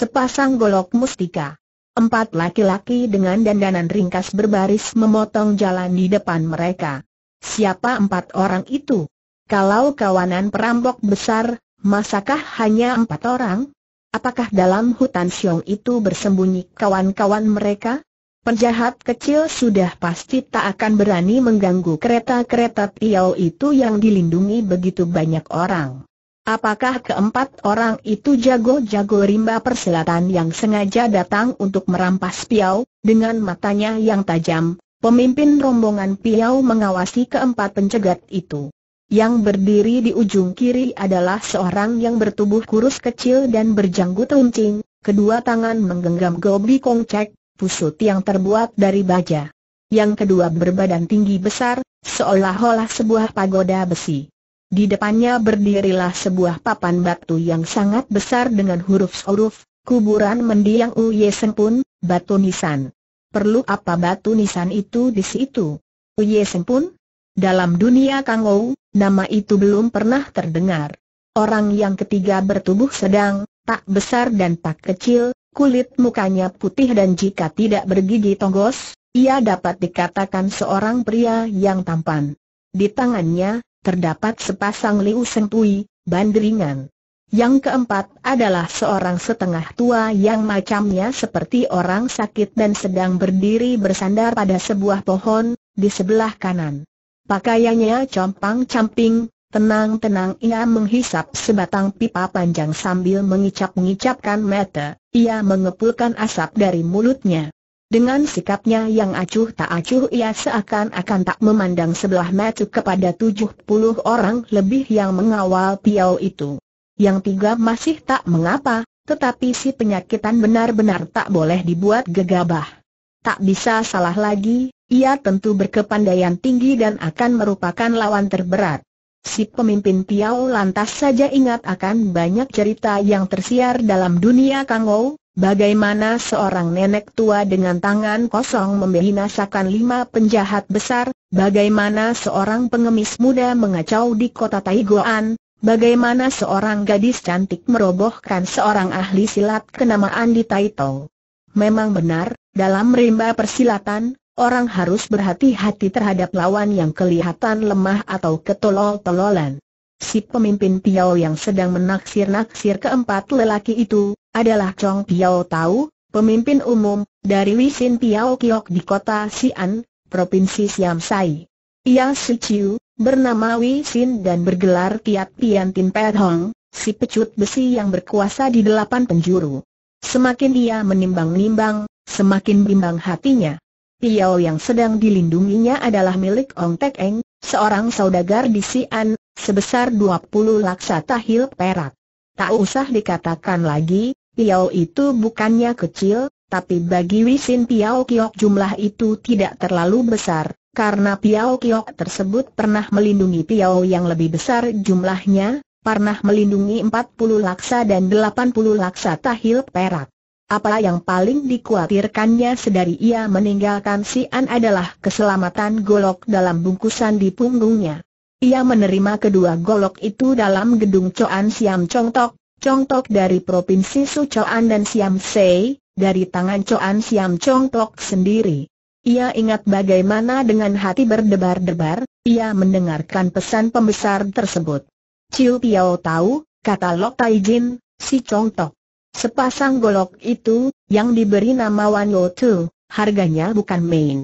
sepasang golok mustika. Empat laki-laki dengan dandanan ringkas berbaris memotong jalan di depan mereka. Siapa empat orang itu? Kalau kawanan perampok besar, masakah hanya empat orang? Apakah dalam hutan Siong itu bersembunyi kawan-kawan mereka? Penjahat kecil sudah pasti tak akan berani mengganggu kereta-kereta Tiao itu yang dilindungi begitu banyak orang. Apakah keempat orang itu jago-jago rimba persilatan yang sengaja datang untuk merampas Piau? Dengan matanya yang tajam, pemimpin rombongan Piau mengawasi keempat pencegat itu. Yang berdiri di ujung kiri adalah seorang yang bertubuh kurus kecil dan berjanggut runcing, kedua tangan menggenggam gobi kongcek, pusut yang terbuat dari baja. Yang kedua berbadan tinggi besar, seolah-olah sebuah pagoda besi. Di depannya berdirilah sebuah papan batu yang sangat besar dengan huruf-huruf, kuburan mendiang Uye Pun, batu nisan. Perlu apa batu nisan itu di situ? Uye Pun? Dalam dunia Kangou, nama itu belum pernah terdengar. Orang yang ketiga bertubuh sedang, tak besar dan tak kecil, kulit mukanya putih dan jika tidak bergigi tonggos, ia dapat dikatakan seorang pria yang tampan. Di tangannya, terdapat sepasang Liu sentui bandringan. Yang keempat adalah seorang setengah tua yang macamnya seperti orang sakit dan sedang berdiri bersandar pada sebuah pohon, di sebelah kanan. Pakaiannya compang-camping, Tenang-tenang ia menghisap sebatang pipa panjang sambil mengicap-ngicapkan mata, ia mengepulkan asap dari mulutnya. Dengan sikapnya yang acuh tak acuh ia seakan-akan tak memandang sebelah mata kepada tujuh puluh orang lebih yang mengawal Piau itu. Yang tiga masih tak mengapa, tetapi si penyakitan benar-benar tak boleh dibuat gegabah. Tak bisa salah lagi, ia tentu berkepandaian tinggi dan akan merupakan lawan terberat. Si pemimpin Piau lantas saja ingat akan banyak cerita yang tersiar dalam dunia Kangou, Bagaimana seorang nenek tua dengan tangan kosong membinasakan lima penjahat besar, bagaimana seorang pengemis muda mengacau di kota Taiguan, bagaimana seorang gadis cantik merobohkan seorang ahli silat kenamaan di Taitou. Memang benar, dalam rimba persilatan, orang harus berhati-hati terhadap lawan yang kelihatan lemah atau ketolol-tololan. Si pemimpin tiao yang sedang menaksir-naksir keempat lelaki itu, adalah Chong Piao Tau, pemimpin umum, dari Wisin Piao Kiok di kota Xi'an, Provinsi Siam Sai. Ia Suciu, bernama Wisin dan bergelar Tiat Pian Tin Pet Hong, si pecut besi yang berkuasa di delapan penjuru. Semakin ia menimbang-nimbang, semakin bimbang hatinya. Piao yang sedang dilindunginya adalah milik Ong Tek Eng, seorang saudagar di Xi'an, sebesar 20 laksa tahil perak. Tak usah dikatakan lagi, Piao itu bukannya kecil, tapi bagi Wisin Piao Kiok jumlah itu tidak terlalu besar, karena Piao Kiok tersebut pernah melindungi Piao yang lebih besar jumlahnya, pernah melindungi 40 laksa dan 80 laksa tahil perak. Apa yang paling dikhawatirkannya sedari ia meninggalkan si An adalah keselamatan golok dalam bungkusan di punggungnya. Ia menerima kedua golok itu dalam gedung Coan Siam Chong Tok, Congtok dari Provinsi Sichuan dan Siam Sei, dari tangan Chuan Siam Congtok sendiri. Ia ingat bagaimana dengan hati berdebar-debar, ia mendengarkan pesan pembesar tersebut. Ciu Piao tahu, kata Lok Tai Jin, si Congtok. Sepasang golok itu, yang diberi nama Wan Yo Tu, harganya bukan main.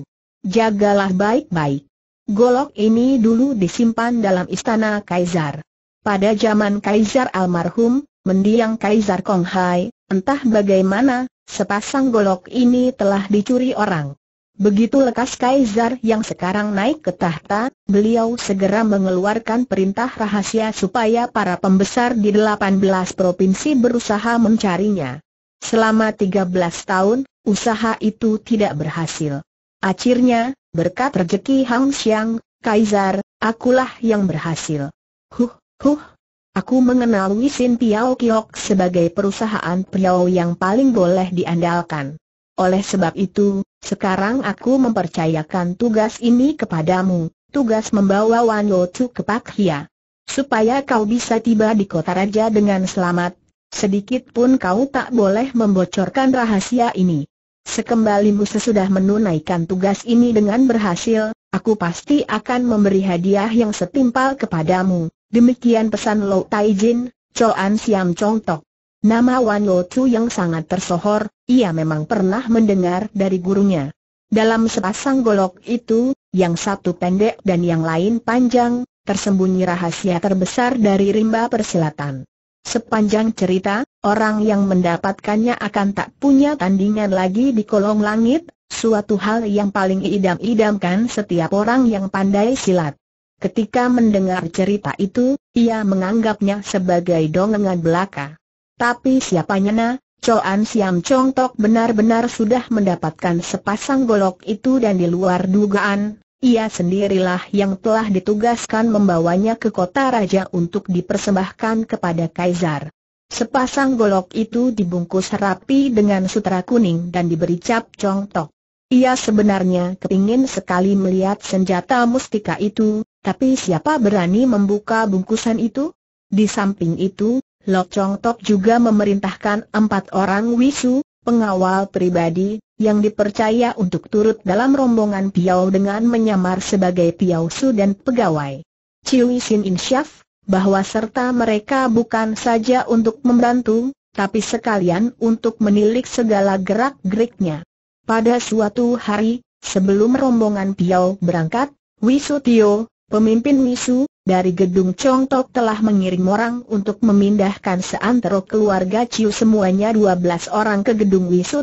Jagalah baik-baik. Golok ini dulu disimpan dalam istana Kaisar. Pada zaman Kaisar almarhum, mendiang Kaisar Kong Hai, entah bagaimana, sepasang golok ini telah dicuri orang. Begitu lekas Kaisar yang sekarang naik ke tahta, beliau segera mengeluarkan perintah rahasia supaya para pembesar di 18 provinsi berusaha mencarinya. Selama 13 tahun, usaha itu tidak berhasil. Akhirnya, berkat rezeki Hang Xiang, Kaisar, akulah yang berhasil. Huh, huh, Aku mengenal Wisin Piao Kiok sebagai perusahaan Piao yang paling boleh diandalkan. Oleh sebab itu, sekarang aku mempercayakan tugas ini kepadamu, tugas membawa Wan Lo ke Pak Hia. Supaya kau bisa tiba di kota raja dengan selamat, sedikit pun kau tak boleh membocorkan rahasia ini. Sekembalimu sesudah menunaikan tugas ini dengan berhasil, aku pasti akan memberi hadiah yang setimpal kepadamu. Demikian pesan Lo Tai Jin, Choan Siam Chong Tok. Nama Wan Lo Chu yang sangat tersohor, ia memang pernah mendengar dari gurunya. Dalam sepasang golok itu, yang satu pendek dan yang lain panjang, tersembunyi rahasia terbesar dari rimba persilatan. Sepanjang cerita, orang yang mendapatkannya akan tak punya tandingan lagi di kolong langit, suatu hal yang paling idam-idamkan setiap orang yang pandai silat. Ketika mendengar cerita itu, ia menganggapnya sebagai dongengan belaka. Tapi siapanya, nyana, Choan Siam Chong Tok benar-benar sudah mendapatkan sepasang golok itu dan di luar dugaan, ia sendirilah yang telah ditugaskan membawanya ke kota raja untuk dipersembahkan kepada kaisar. Sepasang golok itu dibungkus rapi dengan sutra kuning dan diberi cap Chong Tok. Ia sebenarnya kepingin sekali melihat senjata mustika itu, tapi siapa berani membuka bungkusan itu? Di samping itu, Lok Chong Tok juga memerintahkan empat orang wisu, pengawal pribadi, yang dipercaya untuk turut dalam rombongan Piao dengan menyamar sebagai Piao Su dan pegawai. Ciu Sin Insyaf, bahwa serta mereka bukan saja untuk membantu, tapi sekalian untuk menilik segala gerak-geriknya. Pada suatu hari, sebelum rombongan Piao berangkat, Wisu Tio. Pemimpin Misu, dari gedung Tok telah mengirim orang untuk memindahkan seantero keluarga Ciu semuanya 12 orang ke gedung Wisu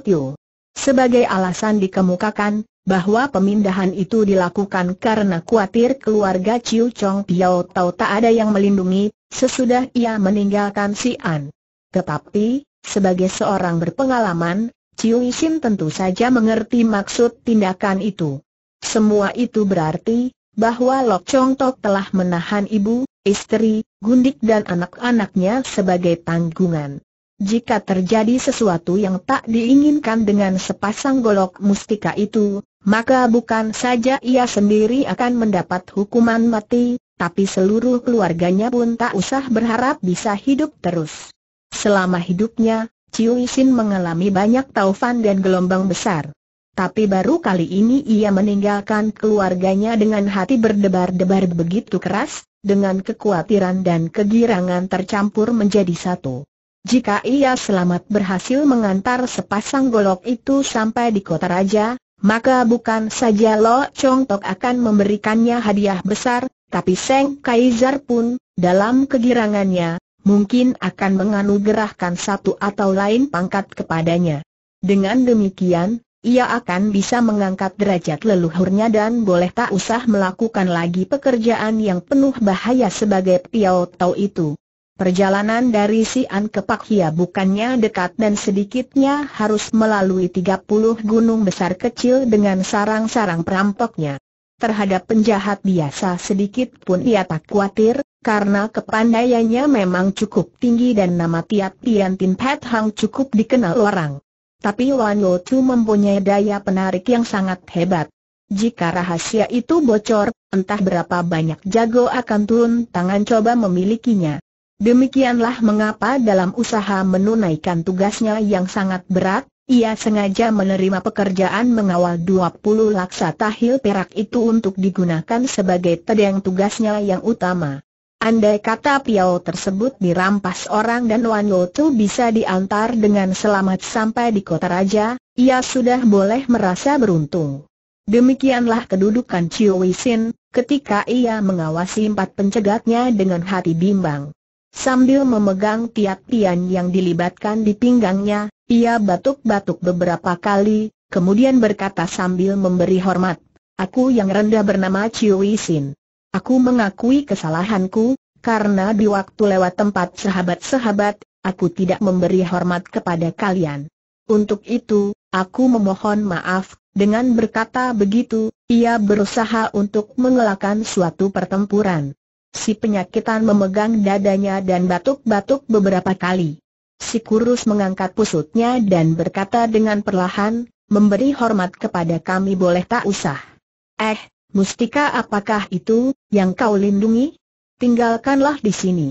Sebagai alasan dikemukakan, bahwa pemindahan itu dilakukan karena khawatir keluarga Ciu Chong Piao Tau tak ada yang melindungi, sesudah ia meninggalkan Si An. Tetapi, sebagai seorang berpengalaman, Ciu Yixin tentu saja mengerti maksud tindakan itu. Semua itu berarti, bahwa Lok Chong Tok telah menahan ibu, istri, gundik dan anak-anaknya sebagai tanggungan. Jika terjadi sesuatu yang tak diinginkan dengan sepasang golok mustika itu, maka bukan saja ia sendiri akan mendapat hukuman mati, tapi seluruh keluarganya pun tak usah berharap bisa hidup terus. Selama hidupnya, Chiu Isin mengalami banyak taufan dan gelombang besar. Tapi baru kali ini ia meninggalkan keluarganya dengan hati berdebar-debar begitu keras, dengan kekhawatiran dan kegirangan tercampur menjadi satu. Jika ia selamat berhasil mengantar sepasang golok itu sampai di kota raja, maka bukan saja Lo Chong Tok akan memberikannya hadiah besar, tapi Seng Kaisar pun, dalam kegirangannya, mungkin akan menganugerahkan satu atau lain pangkat kepadanya. Dengan demikian, ia akan bisa mengangkat derajat leluhurnya dan boleh tak usah melakukan lagi pekerjaan yang penuh bahaya sebagai Piao Tau itu. Perjalanan dari Sian ke Hia bukannya dekat dan sedikitnya harus melalui 30 gunung besar kecil dengan sarang-sarang perampoknya. Terhadap penjahat biasa sedikit pun ia tak khawatir, karena kepandaiannya memang cukup tinggi dan nama tiap Tian Tin Pet Hang cukup dikenal orang. Tapi Wan Lo Tu mempunyai daya penarik yang sangat hebat. Jika rahasia itu bocor, entah berapa banyak jago akan turun tangan coba memilikinya. Demikianlah mengapa dalam usaha menunaikan tugasnya yang sangat berat, ia sengaja menerima pekerjaan mengawal 20 laksa tahil perak itu untuk digunakan sebagai tedeng tugasnya yang utama. Andai kata piau tersebut dirampas orang dan Wan Lo bisa diantar dengan selamat sampai di kota raja, ia sudah boleh merasa beruntung. Demikianlah kedudukan Chiu Wisin, ketika ia mengawasi empat pencegatnya dengan hati bimbang. Sambil memegang tiap pian yang dilibatkan di pinggangnya, ia batuk-batuk beberapa kali, kemudian berkata sambil memberi hormat, Aku yang rendah bernama Chiu Wisin. Aku mengakui kesalahanku, karena di waktu lewat tempat sahabat-sahabat, aku tidak memberi hormat kepada kalian. Untuk itu, aku memohon maaf, dengan berkata begitu, ia berusaha untuk mengelakkan suatu pertempuran. Si penyakitan memegang dadanya dan batuk-batuk beberapa kali. Si kurus mengangkat pusutnya dan berkata dengan perlahan, memberi hormat kepada kami boleh tak usah. Eh, Mustika apakah itu, yang kau lindungi? Tinggalkanlah di sini.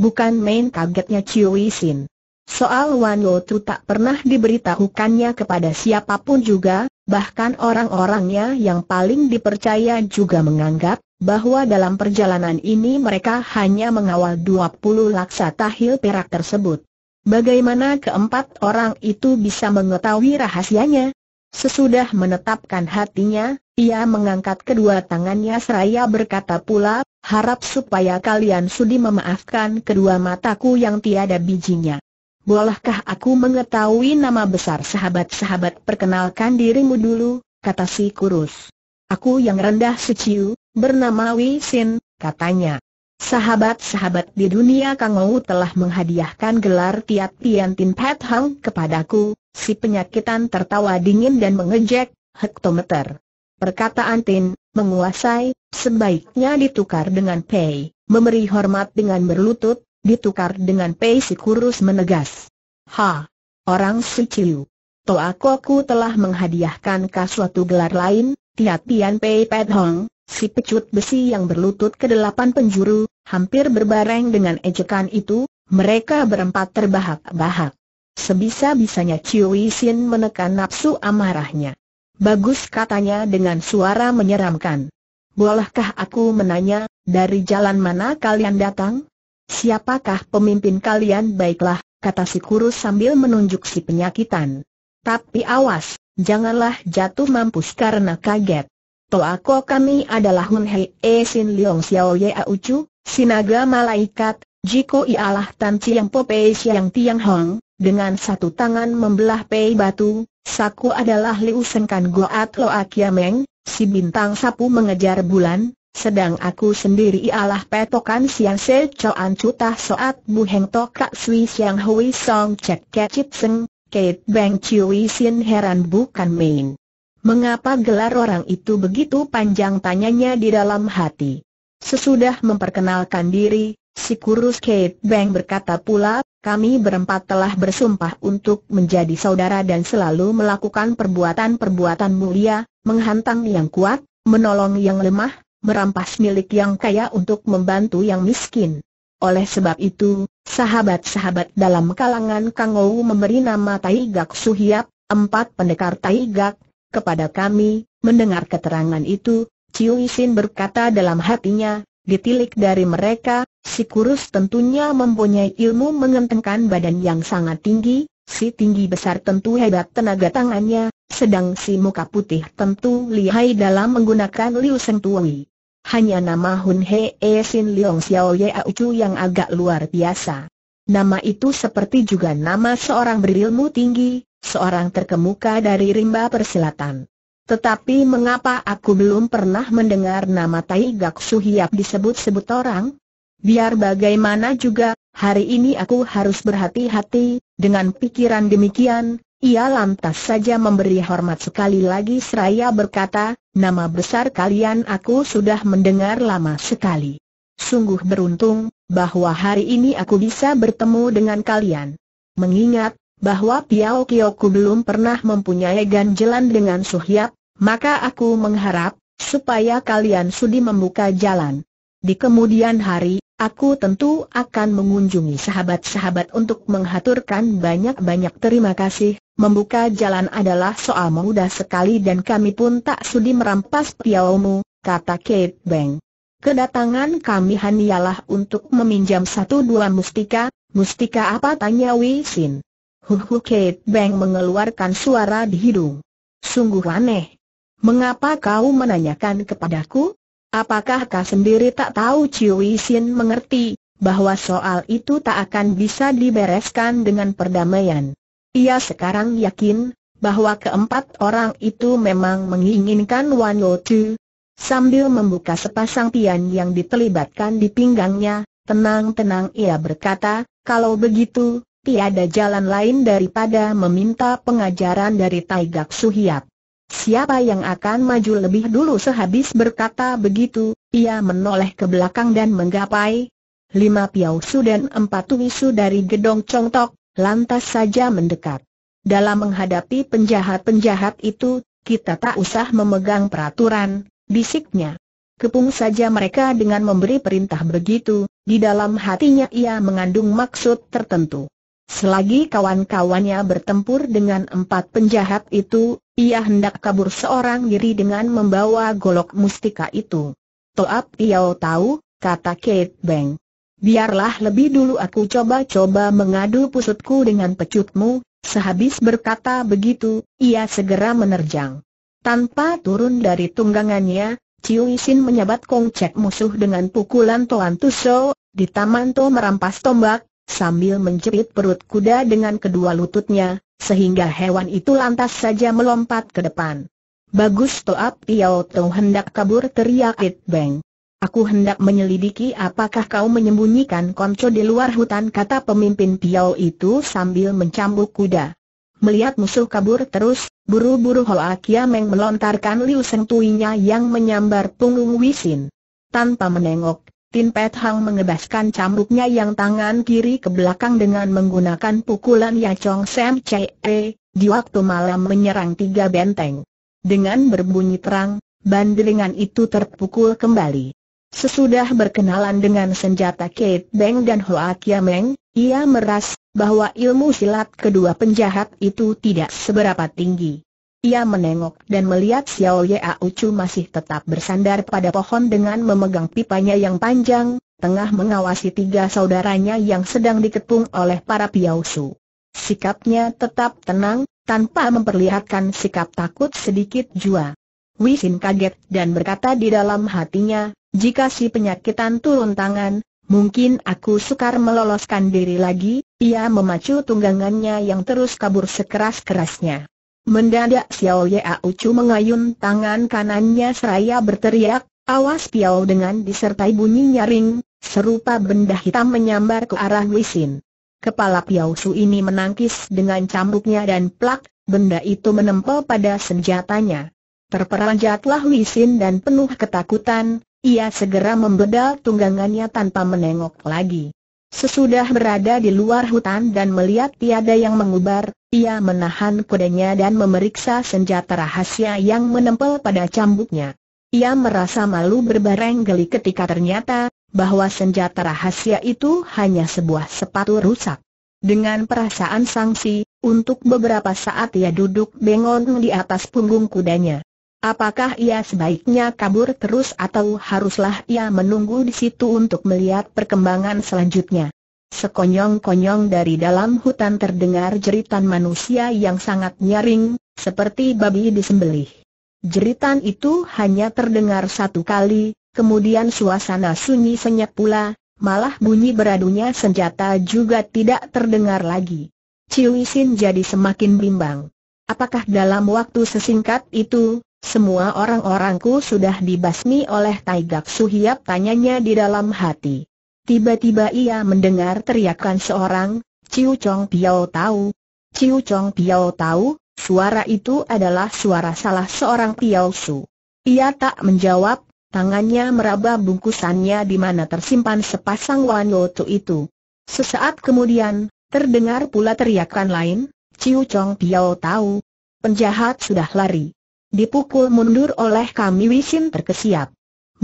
Bukan main kagetnya Chiu Sin. Soal Wan Lo Tu tak pernah diberitahukannya kepada siapapun juga, bahkan orang-orangnya yang paling dipercaya juga menganggap, bahwa dalam perjalanan ini mereka hanya mengawal 20 laksa tahil perak tersebut. Bagaimana keempat orang itu bisa mengetahui rahasianya? Sesudah menetapkan hatinya, ia mengangkat kedua tangannya seraya berkata pula, harap supaya kalian sudi memaafkan kedua mataku yang tiada bijinya. Bolehkah aku mengetahui nama besar sahabat-sahabat perkenalkan dirimu dulu, kata si kurus. Aku yang rendah seciu, bernama Wei Sin, katanya. Sahabat-sahabat di dunia Kangou telah menghadiahkan gelar Tiat Tian Tin Pet Hang kepadaku, si penyakitan tertawa dingin dan mengejek, hektometer. Perkataan Tin, menguasai, sebaiknya ditukar dengan Pei, memberi hormat dengan berlutut, ditukar dengan Pei si kurus menegas. Ha! Orang suciu. Toa Koku telah menghadiahkan suatu gelar lain, Tiat Pian Pei Pet Hong, si pecut besi yang berlutut ke delapan penjuru, hampir berbareng dengan ejekan itu, mereka berempat terbahak-bahak. Sebisa-bisanya Cui Sin menekan nafsu amarahnya. Bagus katanya dengan suara menyeramkan. Bolehkah aku menanya, dari jalan mana kalian datang? Siapakah pemimpin kalian baiklah, kata si kurus sambil menunjuk si penyakitan. Tapi awas, janganlah jatuh mampus karena kaget. Toako kami adalah Hun Hei E Sin Leong Xiao Ye A Ucu, Sinaga Malaikat, Jiko ialah Tan Chiang pei Siang Tiang Hong, dengan satu tangan membelah pei batu, saku adalah Liu Sengkan Goat Loa Kiameng, si bintang sapu mengejar bulan, sedang aku sendiri ialah petokan siang se coan cutah soat buheng tokak sui siang hui song cek cip seng, Kate Bang ciwi Sin heran bukan main. Mengapa gelar orang itu begitu panjang tanyanya di dalam hati. Sesudah memperkenalkan diri, Si kurus Kate Bang berkata pula, kami berempat telah bersumpah untuk menjadi saudara dan selalu melakukan perbuatan-perbuatan mulia, menghantam yang kuat, menolong yang lemah, merampas milik yang kaya untuk membantu yang miskin. Oleh sebab itu, sahabat-sahabat dalam kalangan Kang Ou memberi nama Taigak Suhiap, empat pendekar Taigak, kepada kami, mendengar keterangan itu, Chiu Isin berkata dalam hatinya, ditilik dari mereka, Si kurus tentunya mempunyai ilmu mengentengkan badan yang sangat tinggi, si tinggi besar tentu hebat tenaga tangannya, sedang si muka putih tentu lihai dalam menggunakan Liu Seng Tuwi. Hanya nama Hun He E Sin Leong Xiao Ye Chu yang agak luar biasa. Nama itu seperti juga nama seorang berilmu tinggi, seorang terkemuka dari rimba persilatan. Tetapi mengapa aku belum pernah mendengar nama Tai Gak Su Hiap disebut-sebut orang? Biar bagaimana juga, hari ini aku harus berhati-hati, dengan pikiran demikian, ia lantas saja memberi hormat sekali lagi seraya berkata, nama besar kalian aku sudah mendengar lama sekali. Sungguh beruntung, bahwa hari ini aku bisa bertemu dengan kalian. Mengingat, bahwa Piao Kioku belum pernah mempunyai ganjelan dengan Suhyap, maka aku mengharap, supaya kalian sudi membuka jalan. Di kemudian hari, Aku tentu akan mengunjungi sahabat-sahabat untuk menghaturkan banyak-banyak terima kasih. Membuka jalan adalah soal mudah sekali dan kami pun tak sudi merampas piaumu, kata Kate Bang. Kedatangan kami hanyalah untuk meminjam satu dua mustika, mustika apa tanya Wisin. Huhu Kate Bang mengeluarkan suara di hidung. Sungguh aneh. Mengapa kau menanyakan kepadaku? Apakah kau sendiri tak tahu Ciu Sin mengerti bahwa soal itu tak akan bisa dibereskan dengan perdamaian? Ia sekarang yakin bahwa keempat orang itu memang menginginkan Wan Lo Chu. Sambil membuka sepasang pian yang ditelibatkan di pinggangnya, tenang-tenang ia berkata, kalau begitu, tiada jalan lain daripada meminta pengajaran dari Taigak Suhiap. Siapa yang akan maju lebih dulu sehabis berkata begitu, ia menoleh ke belakang dan menggapai. Lima su dan empat tuisu dari gedong congtok, lantas saja mendekat. Dalam menghadapi penjahat-penjahat itu, kita tak usah memegang peraturan, bisiknya. Kepung saja mereka dengan memberi perintah begitu, di dalam hatinya ia mengandung maksud tertentu. Selagi kawan-kawannya bertempur dengan empat penjahat itu, ia hendak kabur seorang diri dengan membawa golok mustika itu. Toap Tiao tahu, kata Kate Bang. Biarlah lebih dulu aku coba-coba mengadu pusutku dengan pecutmu, sehabis berkata begitu, ia segera menerjang. Tanpa turun dari tunggangannya, Chiu Isin menyabat kongcek musuh dengan pukulan Toan Tuso, di Taman To merampas tombak, sambil menjepit perut kuda dengan kedua lututnya, sehingga hewan itu lantas saja melompat ke depan. Bagus Toap Piao Tong hendak kabur teriak It Bang. Aku hendak menyelidiki apakah kau menyembunyikan konco di luar hutan kata pemimpin Piao itu sambil mencambuk kuda. Melihat musuh kabur terus, buru-buru Hoa Meng melontarkan Liu Seng yang menyambar punggung Wisin. Tanpa menengok, Tin Pet Hang mengebaskan cambuknya yang tangan kiri ke belakang dengan menggunakan pukulan Yacong Sam Chee, di waktu malam menyerang tiga benteng. Dengan berbunyi terang, bandelingan itu terpukul kembali. Sesudah berkenalan dengan senjata Kate Beng dan Hoa Kya Meng, ia meras bahwa ilmu silat kedua penjahat itu tidak seberapa tinggi. Ia menengok dan melihat Xiao Ya Ucu masih tetap bersandar pada pohon dengan memegang pipanya yang panjang, tengah mengawasi tiga saudaranya yang sedang diketung oleh para piausu. Sikapnya tetap tenang, tanpa memperlihatkan sikap takut sedikit jua. Xin kaget dan berkata di dalam hatinya, jika si penyakitan turun tangan, mungkin aku sukar meloloskan diri lagi, ia memacu tunggangannya yang terus kabur sekeras-kerasnya. Mendadak Xiao Ya Ucu mengayun tangan kanannya seraya berteriak, awas Piao dengan disertai bunyi nyaring, serupa benda hitam menyambar ke arah Wisin. Kepala Piao Su ini menangkis dengan cambuknya dan plak, benda itu menempel pada senjatanya. Terperanjatlah Wisin dan penuh ketakutan, ia segera membedal tunggangannya tanpa menengok lagi. Sesudah berada di luar hutan dan melihat tiada yang mengubar, ia menahan kudanya dan memeriksa senjata rahasia yang menempel pada cambuknya. Ia merasa malu berbareng geli ketika ternyata, bahwa senjata rahasia itu hanya sebuah sepatu rusak. Dengan perasaan sangsi, untuk beberapa saat ia duduk bengong di atas punggung kudanya. Apakah ia sebaiknya kabur terus atau haruslah ia menunggu di situ untuk melihat perkembangan selanjutnya? Sekonyong-konyong dari dalam hutan terdengar jeritan manusia yang sangat nyaring, seperti babi disembelih. Jeritan itu hanya terdengar satu kali, kemudian suasana sunyi senyap pula, malah bunyi beradunya senjata juga tidak terdengar lagi. Ciwisin jadi semakin bimbang. Apakah dalam waktu sesingkat itu, semua orang-orangku sudah dibasmi oleh Taigak Suhiap tanyanya di dalam hati. Tiba-tiba ia mendengar teriakan seorang, Ciu Chong Piao Tau. Ciu Chong Piao Tau, suara itu adalah suara salah seorang Piao Su. Ia tak menjawab, tangannya meraba bungkusannya di mana tersimpan sepasang Wan Yotu itu. Sesaat kemudian, terdengar pula teriakan lain, Ciu Chong Piao Tau. Penjahat sudah lari. Dipukul mundur oleh kami Wisin terkesiap.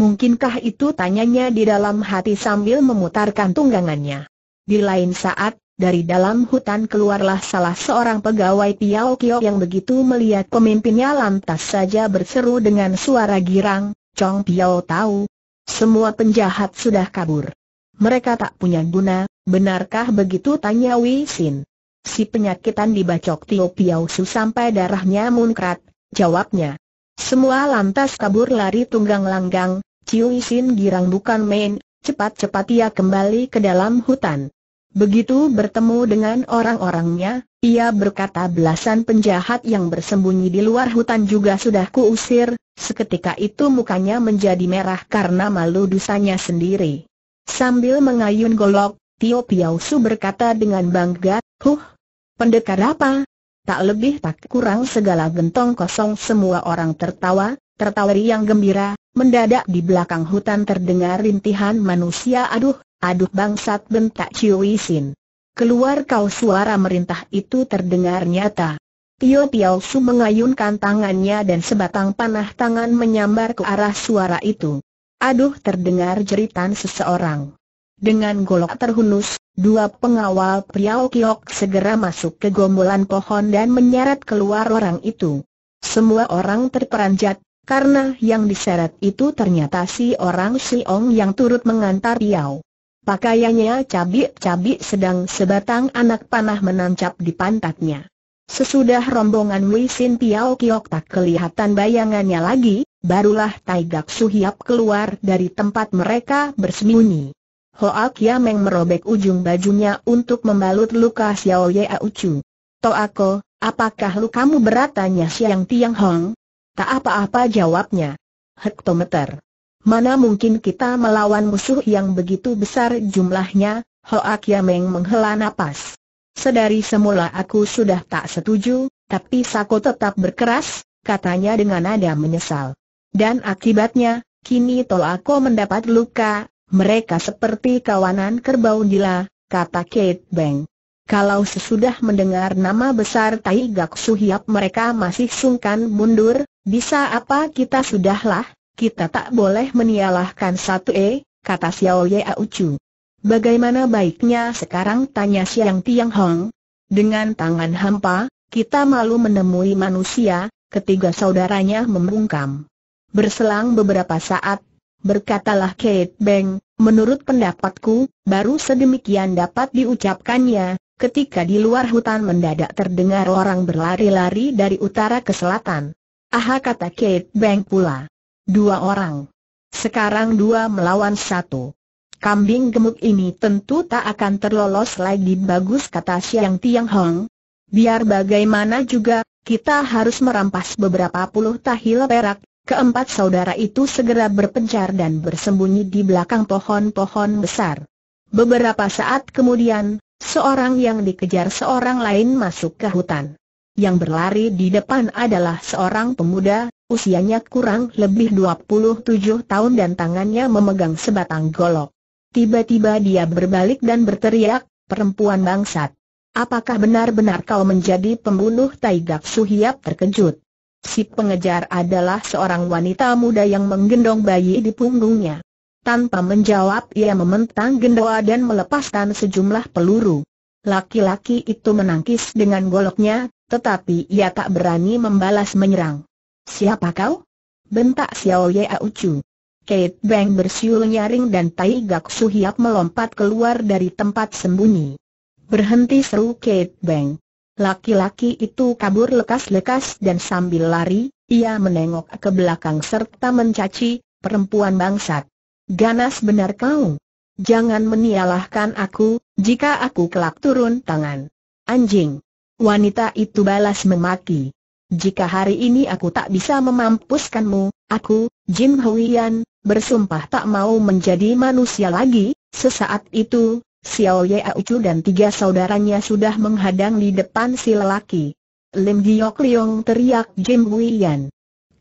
Mungkinkah itu tanyanya di dalam hati sambil memutarkan tunggangannya. Di lain saat, dari dalam hutan keluarlah salah seorang pegawai Piao Kio yang begitu melihat pemimpinnya lantas saja berseru dengan suara girang, Chong Piao tahu. Semua penjahat sudah kabur. Mereka tak punya guna, benarkah begitu tanya Wisin. Si penyakitan dibacok Tio Piao Su sampai darahnya munkrat, jawabnya. Semua lantas kabur lari tunggang langgang, Ciu Isin girang bukan main, cepat-cepat ia kembali ke dalam hutan. Begitu bertemu dengan orang-orangnya, ia berkata belasan penjahat yang bersembunyi di luar hutan juga sudah kuusir, seketika itu mukanya menjadi merah karena malu dusanya sendiri. Sambil mengayun golok, Tio Piausu berkata dengan bangga, Huh, pendekar apa, Tak lebih tak kurang segala gentong kosong semua orang tertawa, tertawa yang gembira, mendadak di belakang hutan terdengar rintihan manusia aduh, aduh bangsat bentak Chiu Isin. Keluar kau suara merintah itu terdengar nyata. Tio Tiao Su mengayunkan tangannya dan sebatang panah tangan menyambar ke arah suara itu. Aduh terdengar jeritan seseorang. Dengan golok terhunus, dua pengawal Priau Kiok segera masuk ke gombolan pohon dan menyeret keluar orang itu. Semua orang terperanjat, karena yang diseret itu ternyata si orang Siong yang turut mengantar Riau. Pakaiannya cabik-cabik sedang sebatang anak panah menancap di pantatnya. Sesudah rombongan Wisin Piao Kiok tak kelihatan bayangannya lagi, barulah Tai Gak Suhiap keluar dari tempat mereka bersembunyi. Hoa Kiameng merobek ujung bajunya untuk membalut luka Xiao Ye Auchu. Toako, apakah lukamu berat tanya Xiang Tiang Hong? Tak apa-apa jawabnya. Hektometer. Mana mungkin kita melawan musuh yang begitu besar jumlahnya, Hoa Kiameng menghela napas. Sedari semula aku sudah tak setuju, tapi Sako tetap berkeras, katanya dengan nada menyesal. Dan akibatnya, kini Tolako mendapat luka, mereka seperti kawanan kerbau gila, kata Kate Bang. Kalau sesudah mendengar nama besar Tai Gak Suhiap mereka masih sungkan mundur, bisa apa kita sudahlah, kita tak boleh menialahkan satu E, kata Xiao Ye Aucu. Bagaimana baiknya sekarang tanya Siang Tiang Hong? Dengan tangan hampa, kita malu menemui manusia, ketiga saudaranya membungkam. Berselang beberapa saat, berkatalah Kate Beng, menurut pendapatku, baru sedemikian dapat diucapkannya, ketika di luar hutan mendadak terdengar orang berlari-lari dari utara ke selatan. Aha kata Kate Beng pula. Dua orang. Sekarang dua melawan satu. Kambing gemuk ini tentu tak akan terlolos lagi bagus kata Siang Tiang Hong. Biar bagaimana juga, kita harus merampas beberapa puluh tahil perak, Keempat saudara itu segera berpencar dan bersembunyi di belakang pohon-pohon besar. Beberapa saat kemudian, seorang yang dikejar seorang lain masuk ke hutan. Yang berlari di depan adalah seorang pemuda, usianya kurang lebih 27 tahun dan tangannya memegang sebatang golok. Tiba-tiba dia berbalik dan berteriak, perempuan bangsat. Apakah benar-benar kau menjadi pembunuh Taigak Suhiap terkejut? si pengejar adalah seorang wanita muda yang menggendong bayi di punggungnya. Tanpa menjawab ia mementang gendoa dan melepaskan sejumlah peluru. Laki-laki itu menangkis dengan goloknya, tetapi ia tak berani membalas menyerang. Siapa kau? Bentak Xiao Ye Chu. Kate Bang bersiul nyaring dan Tai Gak Su Hiap melompat keluar dari tempat sembunyi. Berhenti seru Kate Bang. Laki-laki itu kabur lekas-lekas dan sambil lari, ia menengok ke belakang serta mencaci, perempuan bangsat. Ganas benar kau. Jangan menialahkan aku, jika aku kelak turun tangan. Anjing. Wanita itu balas memaki. Jika hari ini aku tak bisa memampuskanmu, aku, Jin Huiyan, bersumpah tak mau menjadi manusia lagi. Sesaat itu, Xiao Ye Ucu dan tiga saudaranya sudah menghadang di depan si lelaki. Lim Giok Leong teriak Jim William.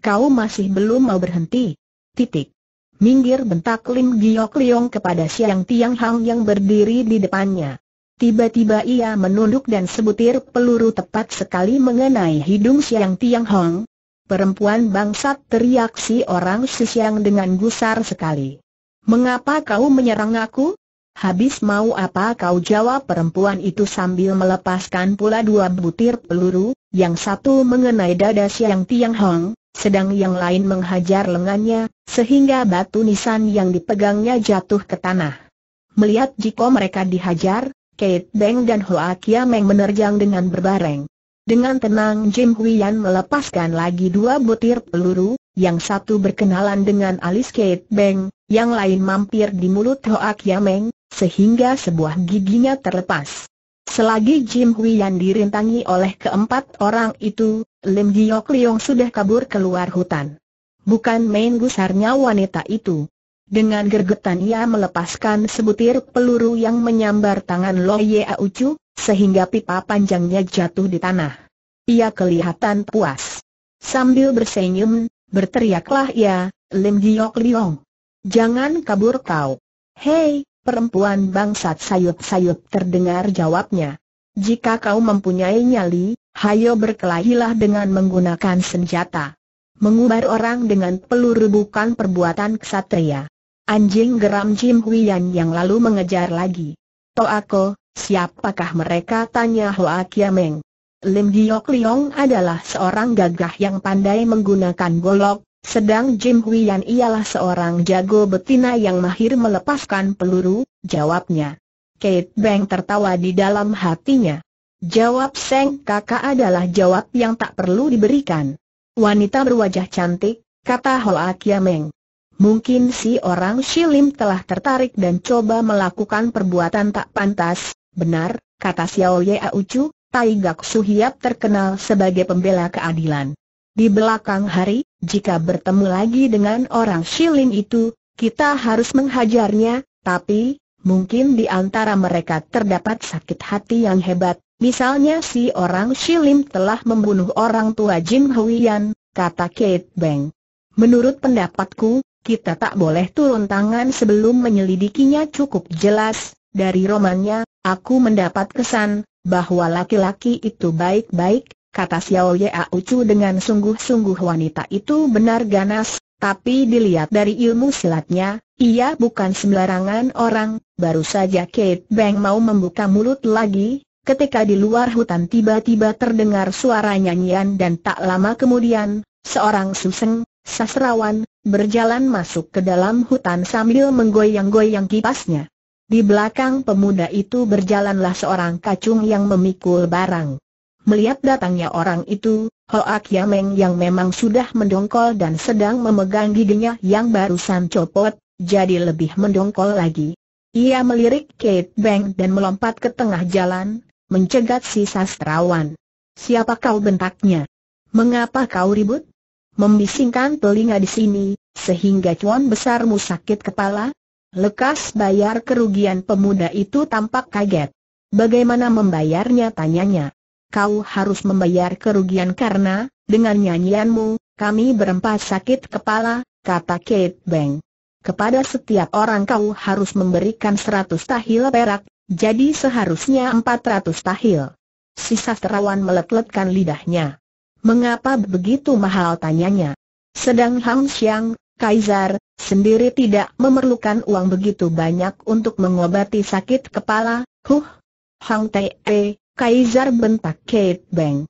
Kau masih belum mau berhenti? Titik. Minggir bentak Lim Giok Leong kepada Siang Tiang Hang yang berdiri di depannya. Tiba-tiba ia menunduk dan sebutir peluru tepat sekali mengenai hidung Siang Tiang Hong. Perempuan bangsat teriak si orang si Siang dengan gusar sekali. Mengapa kau menyerang aku? Habis mau apa kau jawab perempuan itu sambil melepaskan pula dua butir peluru, yang satu mengenai dada Siang Tiang Hong, sedang yang lain menghajar lengannya, sehingga batu nisan yang dipegangnya jatuh ke tanah. Melihat jika mereka dihajar, Kate beng dan Hoa Kia Meng menerjang dengan berbareng. Dengan tenang Jim Huyan melepaskan lagi dua butir peluru, yang satu berkenalan dengan alis Kate Beng, yang lain mampir di mulut Hoa Kia Meng, sehingga sebuah giginya terlepas. Selagi Jim Huiyan dirintangi oleh keempat orang itu, Lim Giok Liong sudah kabur keluar hutan. Bukan main gusarnya wanita itu. Dengan gergetan ia melepaskan sebutir peluru yang menyambar tangan Lo Ye Ucu, sehingga pipa panjangnya jatuh di tanah. Ia kelihatan puas. Sambil bersenyum, berteriaklah ia, Lim Giok Liong. Jangan kabur kau. Hei, Perempuan bangsat sayup-sayup terdengar jawabnya. Jika kau mempunyai nyali, hayo berkelahilah dengan menggunakan senjata. Mengubar orang dengan peluru bukan perbuatan ksatria. Anjing geram Jim Huyan yang lalu mengejar lagi. aku, siapakah mereka? Tanya Hoa Kiameng. Lim Giok Liong adalah seorang gagah yang pandai menggunakan golok, sedang Jim Huyan ialah seorang jago betina yang mahir melepaskan peluru, jawabnya. Kate Bang tertawa di dalam hatinya. Jawab Seng kakak adalah jawab yang tak perlu diberikan. Wanita berwajah cantik, kata Hoa Kia Meng. Mungkin si orang Shilim telah tertarik dan coba melakukan perbuatan tak pantas, benar, kata Xiao Ye Aucu, Tai Gak Su Hiap terkenal sebagai pembela keadilan. Di belakang hari, jika bertemu lagi dengan orang Shilin itu, kita harus menghajarnya, tapi, mungkin di antara mereka terdapat sakit hati yang hebat, misalnya si orang Shilin telah membunuh orang tua Jin Huiyan, kata Kate Bang. Menurut pendapatku, kita tak boleh turun tangan sebelum menyelidikinya cukup jelas, dari romannya, aku mendapat kesan, bahwa laki-laki itu baik-baik, kata Xiao Yao Chu dengan sungguh-sungguh wanita itu benar ganas, tapi dilihat dari ilmu silatnya, ia bukan sembarangan orang, baru saja Kate Bang mau membuka mulut lagi, ketika di luar hutan tiba-tiba terdengar suara nyanyian dan tak lama kemudian, seorang suseng, sasrawan, berjalan masuk ke dalam hutan sambil menggoyang-goyang kipasnya. Di belakang pemuda itu berjalanlah seorang kacung yang memikul barang. Melihat datangnya orang itu, Hoa Yameng yang memang sudah mendongkol dan sedang memegang giginya yang barusan copot, jadi lebih mendongkol lagi. Ia melirik Kate Bang dan melompat ke tengah jalan, mencegat si sastrawan. Siapa kau bentaknya? Mengapa kau ribut? Membisingkan telinga di sini, sehingga cuan besarmu sakit kepala? Lekas bayar kerugian pemuda itu tampak kaget. Bagaimana membayarnya tanyanya kau harus membayar kerugian karena, dengan nyanyianmu, kami berempat sakit kepala, kata Kate Bang. Kepada setiap orang kau harus memberikan seratus tahil perak, jadi seharusnya empat ratus tahil. Si sastrawan melet-letkan lidahnya. Mengapa begitu mahal tanyanya? Sedang Hang Xiang, Kaisar, sendiri tidak memerlukan uang begitu banyak untuk mengobati sakit kepala, huh? Hang Te, Kaisar bentak Kate Bang.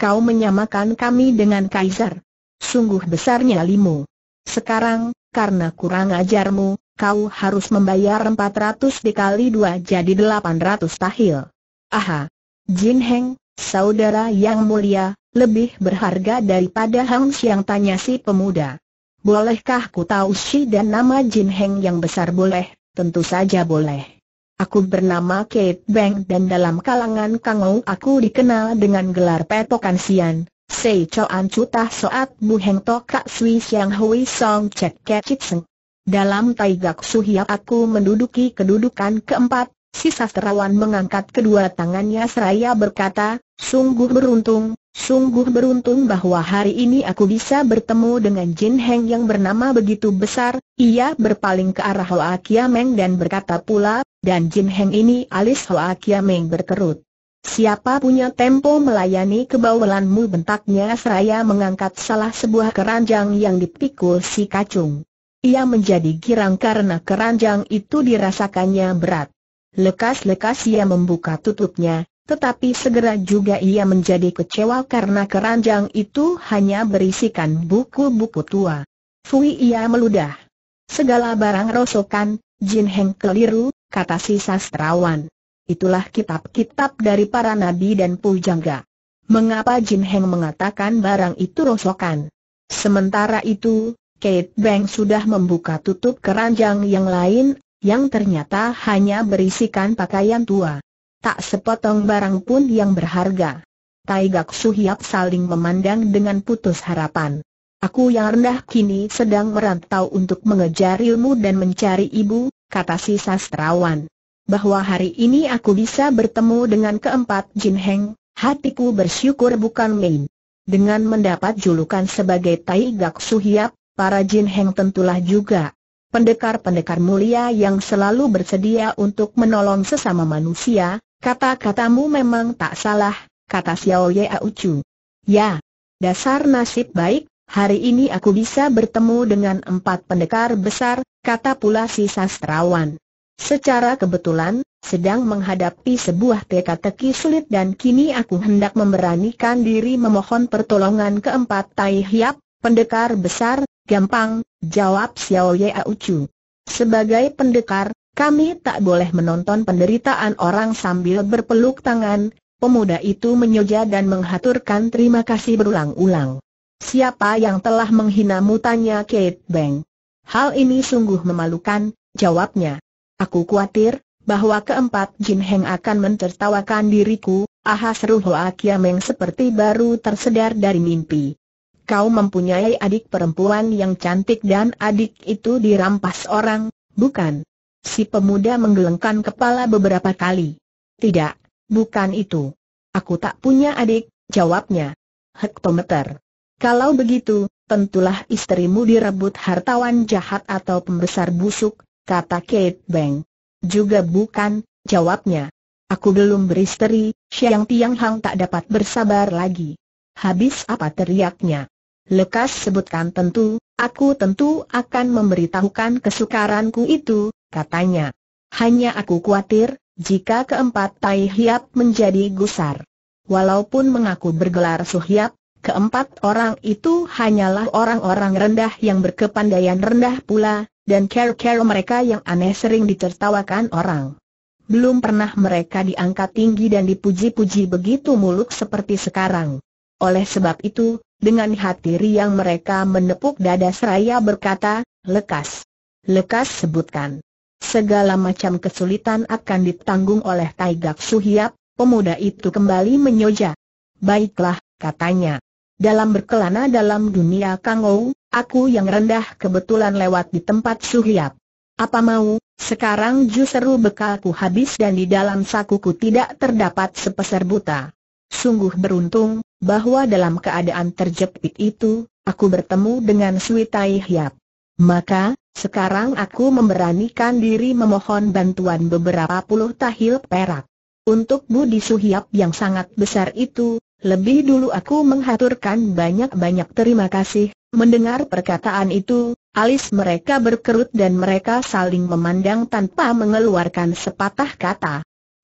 Kau menyamakan kami dengan Kaisar. Sungguh besarnya limu. Sekarang, karena kurang ajarmu, kau harus membayar 400 dikali 2 jadi 800 tahil. Aha! Jin Heng, saudara yang mulia, lebih berharga daripada Hang Siang tanya si pemuda. Bolehkah ku tahu si dan nama Jin Heng yang besar boleh? Tentu saja boleh. Aku bernama Kate Bang dan dalam kalangan Ou aku dikenal dengan gelar petokan Sian. Sei Choan Cutah Soat Buheng Tokak Sui Siang Hui Song Cek Chit Seng. Dalam Taigak Hiap aku menduduki kedudukan keempat, si sastrawan mengangkat kedua tangannya seraya berkata, sungguh beruntung, sungguh beruntung bahwa hari ini aku bisa bertemu dengan Jin Heng yang bernama begitu besar, ia berpaling ke arah Hoa Kiameng dan berkata pula, dan Jin Heng ini alis Hoa Kia Meng berkerut. Siapa punya tempo melayani kebawelanmu bentaknya seraya mengangkat salah sebuah keranjang yang dipikul si kacung. Ia menjadi girang karena keranjang itu dirasakannya berat. Lekas-lekas ia membuka tutupnya, tetapi segera juga ia menjadi kecewa karena keranjang itu hanya berisikan buku-buku tua. Fui ia meludah. Segala barang rosokan, Jin Heng keliru, kata si sastrawan. Itulah kitab-kitab dari para nabi dan pujangga. Mengapa Jin Heng mengatakan barang itu rosokan? Sementara itu, Kate Bang sudah membuka tutup keranjang yang lain, yang ternyata hanya berisikan pakaian tua. Tak sepotong barang pun yang berharga. Taigak Suhiap saling memandang dengan putus harapan. Aku yang rendah kini sedang merantau untuk mengejar ilmu dan mencari ibu, kata si sastrawan. Bahwa hari ini aku bisa bertemu dengan keempat Jin Heng, hatiku bersyukur bukan main. Dengan mendapat julukan sebagai Tai Gak Suhiap, para Jin Heng tentulah juga pendekar-pendekar mulia yang selalu bersedia untuk menolong sesama manusia, kata-katamu memang tak salah, kata Xiao Ye Ucu Ya, dasar nasib baik, hari ini aku bisa bertemu dengan empat pendekar besar, kata pula si sastrawan. Secara kebetulan, sedang menghadapi sebuah teka-teki sulit dan kini aku hendak memberanikan diri memohon pertolongan keempat Tai Hiap, pendekar besar, gampang, jawab Xiao Ye Ucu. Sebagai pendekar, kami tak boleh menonton penderitaan orang sambil berpeluk tangan, Pemuda itu menyoja dan menghaturkan terima kasih berulang-ulang. Siapa yang telah menghinamu tanya Kate Bang? Hal ini sungguh memalukan, jawabnya. Aku khawatir, bahwa keempat Jin Heng akan mentertawakan diriku, aha seru Hoa Meng seperti baru tersedar dari mimpi. Kau mempunyai adik perempuan yang cantik dan adik itu dirampas orang, bukan? Si pemuda menggelengkan kepala beberapa kali. Tidak, bukan itu. Aku tak punya adik, jawabnya. Hektometer. Kalau begitu, tentulah istrimu direbut hartawan jahat atau pembesar busuk, kata Kate Bang. Juga bukan, jawabnya. Aku belum beristri, Siang Tiang Hang tak dapat bersabar lagi. Habis apa teriaknya? Lekas sebutkan tentu, aku tentu akan memberitahukan kesukaranku itu, katanya. Hanya aku khawatir, jika keempat Tai Hiap menjadi gusar. Walaupun mengaku bergelar Suhyap, Keempat orang itu hanyalah orang-orang rendah yang berkepandaian rendah pula, dan care-care mereka yang aneh sering ditertawakan orang. Belum pernah mereka diangkat tinggi dan dipuji-puji begitu muluk seperti sekarang. Oleh sebab itu, dengan hati riang mereka menepuk dada seraya berkata, lekas. Lekas sebutkan. Segala macam kesulitan akan ditanggung oleh Taigak Suhiap, pemuda itu kembali menyoja. Baiklah, katanya. Dalam berkelana dalam dunia Kangou, aku yang rendah kebetulan lewat di tempat Suhyap. Apa mau, sekarang justru bekalku habis dan di dalam sakuku tidak terdapat sepeser buta. Sungguh beruntung, bahwa dalam keadaan terjepit itu, aku bertemu dengan Sui Tai Maka, sekarang aku memberanikan diri memohon bantuan beberapa puluh tahil perak. Untuk Budi Suhiap yang sangat besar itu, lebih dulu aku menghaturkan banyak-banyak terima kasih. Mendengar perkataan itu, alis mereka berkerut dan mereka saling memandang tanpa mengeluarkan sepatah kata.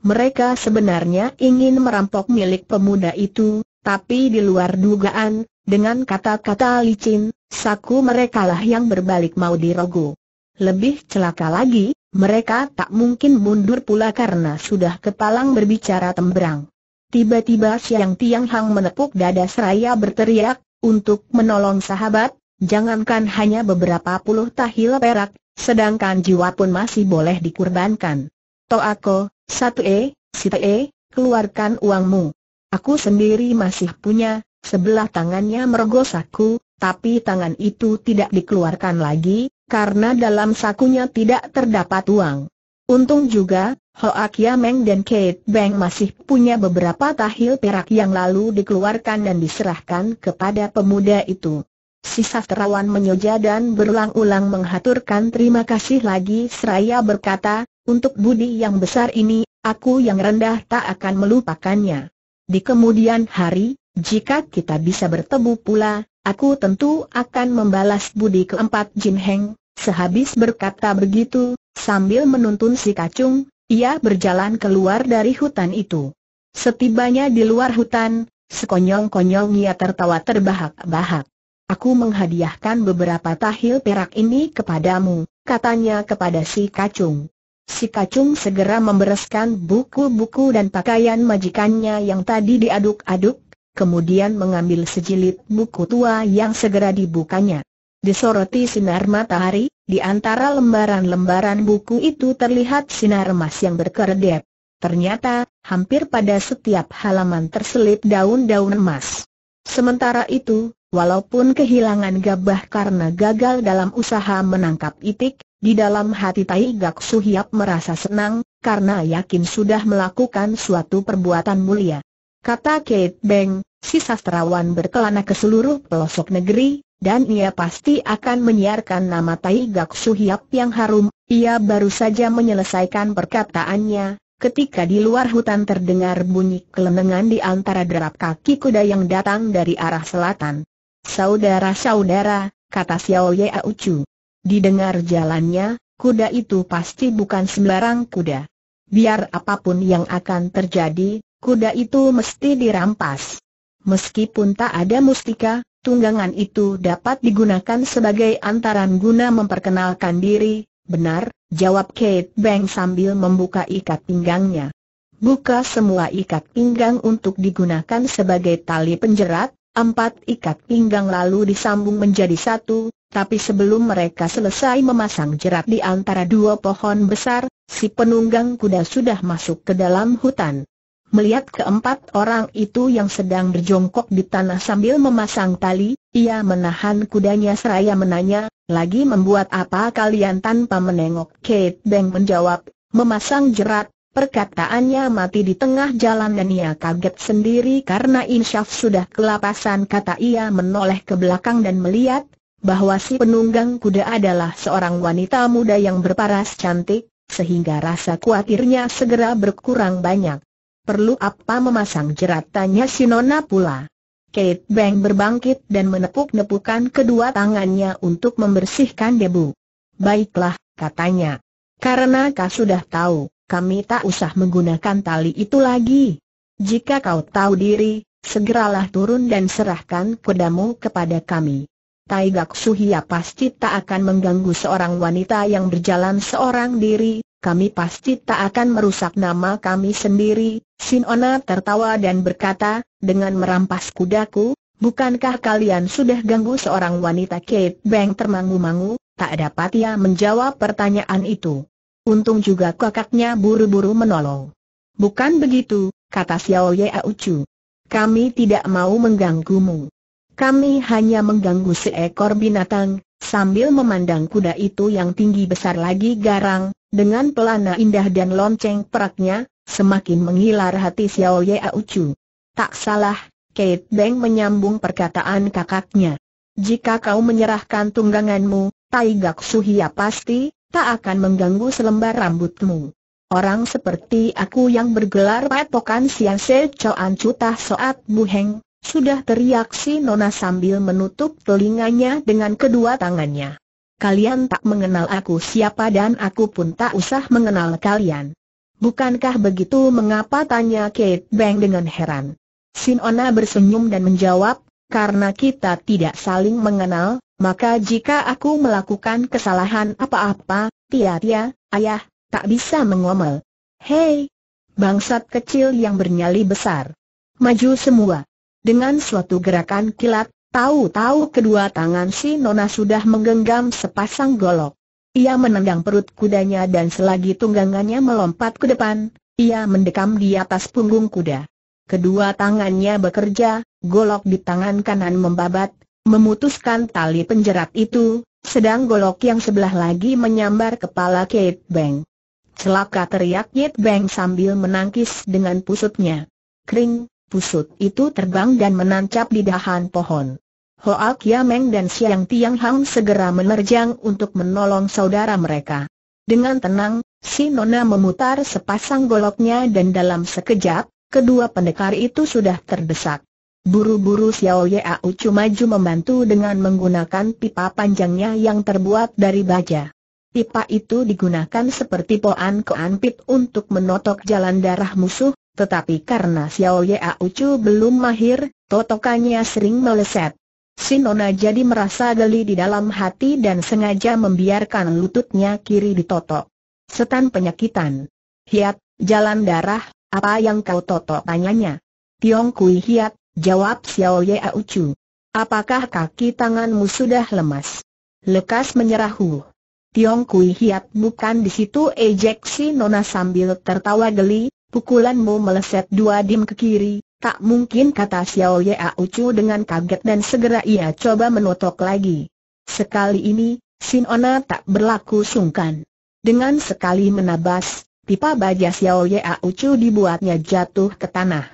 Mereka sebenarnya ingin merampok milik pemuda itu, tapi di luar dugaan, dengan kata-kata licin, saku merekalah yang berbalik mau dirogoh. Lebih celaka lagi, mereka tak mungkin mundur pula karena sudah kepalang berbicara tembrang. Tiba-tiba Siang Tiang Hang menepuk dada seraya berteriak, untuk menolong sahabat, jangankan hanya beberapa puluh tahil perak, sedangkan jiwa pun masih boleh dikurbankan. aku, satu e, siete e, keluarkan uangmu. Aku sendiri masih punya, sebelah tangannya merogos aku, tapi tangan itu tidak dikeluarkan lagi, karena dalam sakunya tidak terdapat uang. Untung juga, Hoa Kia Meng dan Kate Bang masih punya beberapa tahil perak yang lalu dikeluarkan dan diserahkan kepada pemuda itu. Si sastrawan menyoja dan berulang-ulang menghaturkan terima kasih lagi seraya berkata, untuk budi yang besar ini, aku yang rendah tak akan melupakannya. Di kemudian hari, jika kita bisa bertemu pula, aku tentu akan membalas budi keempat Jin Heng, sehabis berkata begitu, Sambil menuntun si kacung, ia berjalan keluar dari hutan itu. Setibanya di luar hutan, sekonyong-konyong ia tertawa terbahak-bahak. Aku menghadiahkan beberapa tahil perak ini kepadamu, katanya kepada si kacung. Si kacung segera membereskan buku-buku dan pakaian majikannya yang tadi diaduk-aduk, kemudian mengambil sejilid buku tua yang segera dibukanya. Disoroti sinar matahari, di antara lembaran-lembaran buku itu terlihat sinar emas yang berkedip. Ternyata, hampir pada setiap halaman terselip daun-daun emas. Sementara itu, walaupun kehilangan gabah karena gagal dalam usaha menangkap itik, di dalam hati Tai Gak Suhiap merasa senang, karena yakin sudah melakukan suatu perbuatan mulia. Kata Kate Beng, si sastrawan berkelana ke seluruh pelosok negeri, dan ia pasti akan menyiarkan nama Tai Gak Suhiap yang harum. Ia baru saja menyelesaikan perkataannya, ketika di luar hutan terdengar bunyi kelenengan di antara derap kaki kuda yang datang dari arah selatan. Saudara-saudara, kata Xiao Ye Aucu. Didengar jalannya, kuda itu pasti bukan sembarang kuda. Biar apapun yang akan terjadi, kuda itu mesti dirampas. Meskipun tak ada mustika, tunggangan itu dapat digunakan sebagai antaran guna memperkenalkan diri, benar, jawab Kate Bang sambil membuka ikat pinggangnya. Buka semua ikat pinggang untuk digunakan sebagai tali penjerat, empat ikat pinggang lalu disambung menjadi satu, tapi sebelum mereka selesai memasang jerat di antara dua pohon besar, si penunggang kuda sudah masuk ke dalam hutan. Melihat keempat orang itu yang sedang berjongkok di tanah sambil memasang tali, ia menahan kudanya seraya menanya, lagi membuat apa kalian tanpa menengok? Kate Beng menjawab, memasang jerat, perkataannya mati di tengah jalan dan ia kaget sendiri karena insyaf sudah kelapasan kata ia menoleh ke belakang dan melihat, bahwa si penunggang kuda adalah seorang wanita muda yang berparas cantik, sehingga rasa khawatirnya segera berkurang banyak. Perlu apa memasang jerat tanya si Nona pula. Kate Bang berbangkit dan menepuk-nepukan kedua tangannya untuk membersihkan debu. Baiklah, katanya. Karena kau sudah tahu, kami tak usah menggunakan tali itu lagi. Jika kau tahu diri, segeralah turun dan serahkan kudamu kepada kami. Tai Gak Suhia pasti tak akan mengganggu seorang wanita yang berjalan seorang diri, kami pasti tak akan merusak nama kami sendiri. Sinona tertawa dan berkata, dengan merampas kudaku, bukankah kalian sudah ganggu seorang wanita Kate Bang termangu-mangu? Tak dapat ia menjawab pertanyaan itu. Untung juga kakaknya buru-buru menolong. Bukan begitu, kata Xiao Ye Aucu. Kami tidak mau mengganggumu. Kami hanya mengganggu seekor binatang, sambil memandang kuda itu yang tinggi besar lagi garang, dengan pelana indah dan lonceng peraknya, semakin mengilar hati Xiao Ye Aucu. Tak salah, Kate Beng menyambung perkataan kakaknya. Jika kau menyerahkan tungganganmu, Tai Gak Suhia pasti, tak akan mengganggu selembar rambutmu. Orang seperti aku yang bergelar patokan siang secoan cutah soat buheng, sudah teriak si Nona sambil menutup telinganya dengan kedua tangannya kalian tak mengenal aku siapa dan aku pun tak usah mengenal kalian. Bukankah begitu mengapa tanya Kate Bang dengan heran. Sinona bersenyum dan menjawab, karena kita tidak saling mengenal, maka jika aku melakukan kesalahan apa-apa, tia-tia, ayah, tak bisa mengomel. Hei, bangsat kecil yang bernyali besar. Maju semua. Dengan suatu gerakan kilat, Tahu-tahu kedua tangan si Nona sudah menggenggam sepasang golok. Ia menendang perut kudanya dan selagi tunggangannya melompat ke depan, ia mendekam di atas punggung kuda. Kedua tangannya bekerja, golok di tangan kanan membabat, memutuskan tali penjerat itu, sedang golok yang sebelah lagi menyambar kepala Kate Bang. Celaka teriak Kate Bang sambil menangkis dengan pusutnya. Kring, pusut itu terbang dan menancap di dahan pohon. Hoa Kiameng dan Siang Tiang Hang segera menerjang untuk menolong saudara mereka. Dengan tenang, si Nona memutar sepasang goloknya dan dalam sekejap, kedua pendekar itu sudah terdesak. Buru-buru Xiao Ucu maju membantu dengan menggunakan pipa panjangnya yang terbuat dari baja. Pipa itu digunakan seperti poan keanpit untuk menotok jalan darah musuh, tetapi karena Xiao Ya Ucu belum mahir, totokannya sering meleset. Sinona jadi merasa geli di dalam hati dan sengaja membiarkan lututnya kiri ditotok. Setan penyakitan. Hiat, jalan darah, apa yang kau totok tanyanya? Tiong Kui Hiat, jawab Xiao Ya Ucu. Apakah kaki tanganmu sudah lemas? Lekas menyerah Hu. Tiong Kui Hiat bukan di situ ejek si Nona sambil tertawa geli, Pukulanmu meleset dua dim ke kiri, tak mungkin kata Xiao Ye Ucu dengan kaget dan segera ia coba menotok lagi. Sekali ini, Sin Ona tak berlaku sungkan. Dengan sekali menabas, pipa baja Xiao Ye Ucu dibuatnya jatuh ke tanah.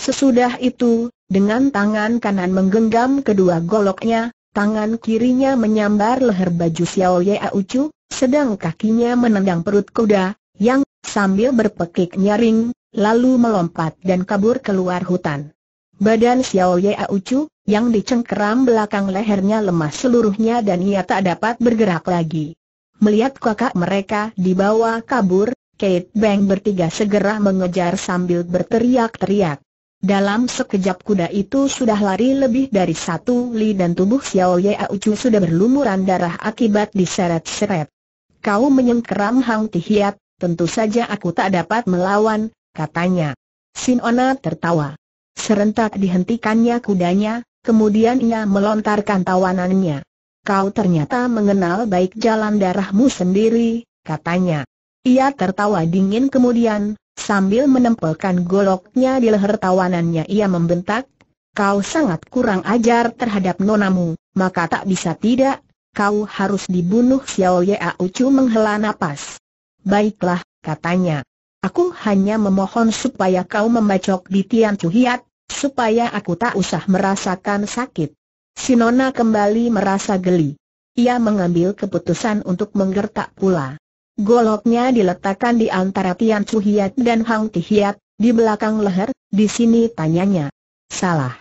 Sesudah itu, dengan tangan kanan menggenggam kedua goloknya, tangan kirinya menyambar leher baju Xiao Ye Ucu, sedang kakinya menendang perut kuda, yang sambil berpekik nyaring, lalu melompat dan kabur keluar hutan. Badan Xiao Ye Ucu yang dicengkeram belakang lehernya lemah seluruhnya dan ia tak dapat bergerak lagi. Melihat kakak mereka dibawa kabur, Kate Bang bertiga segera mengejar sambil berteriak-teriak. Dalam sekejap kuda itu sudah lari lebih dari satu li dan tubuh Xiao Ye Ucu sudah berlumuran darah akibat diseret-seret. Kau menyengkeram Hang Tihiat, tentu saja aku tak dapat melawan, katanya. Sinona tertawa. Serentak dihentikannya kudanya, kemudian ia melontarkan tawanannya. Kau ternyata mengenal baik jalan darahmu sendiri, katanya. Ia tertawa dingin kemudian, sambil menempelkan goloknya di leher tawanannya ia membentak, Kau sangat kurang ajar terhadap nonamu, maka tak bisa tidak, kau harus dibunuh Xiao Yau Chu menghela napas. Baiklah, katanya. Aku hanya memohon supaya kau membacok di Tian Cuhiat, supaya aku tak usah merasakan sakit. Sinona kembali merasa geli. Ia mengambil keputusan untuk menggertak pula. Goloknya diletakkan di antara Tian Cuhiat dan Hang Tihiat, di belakang leher, di sini tanyanya. Salah.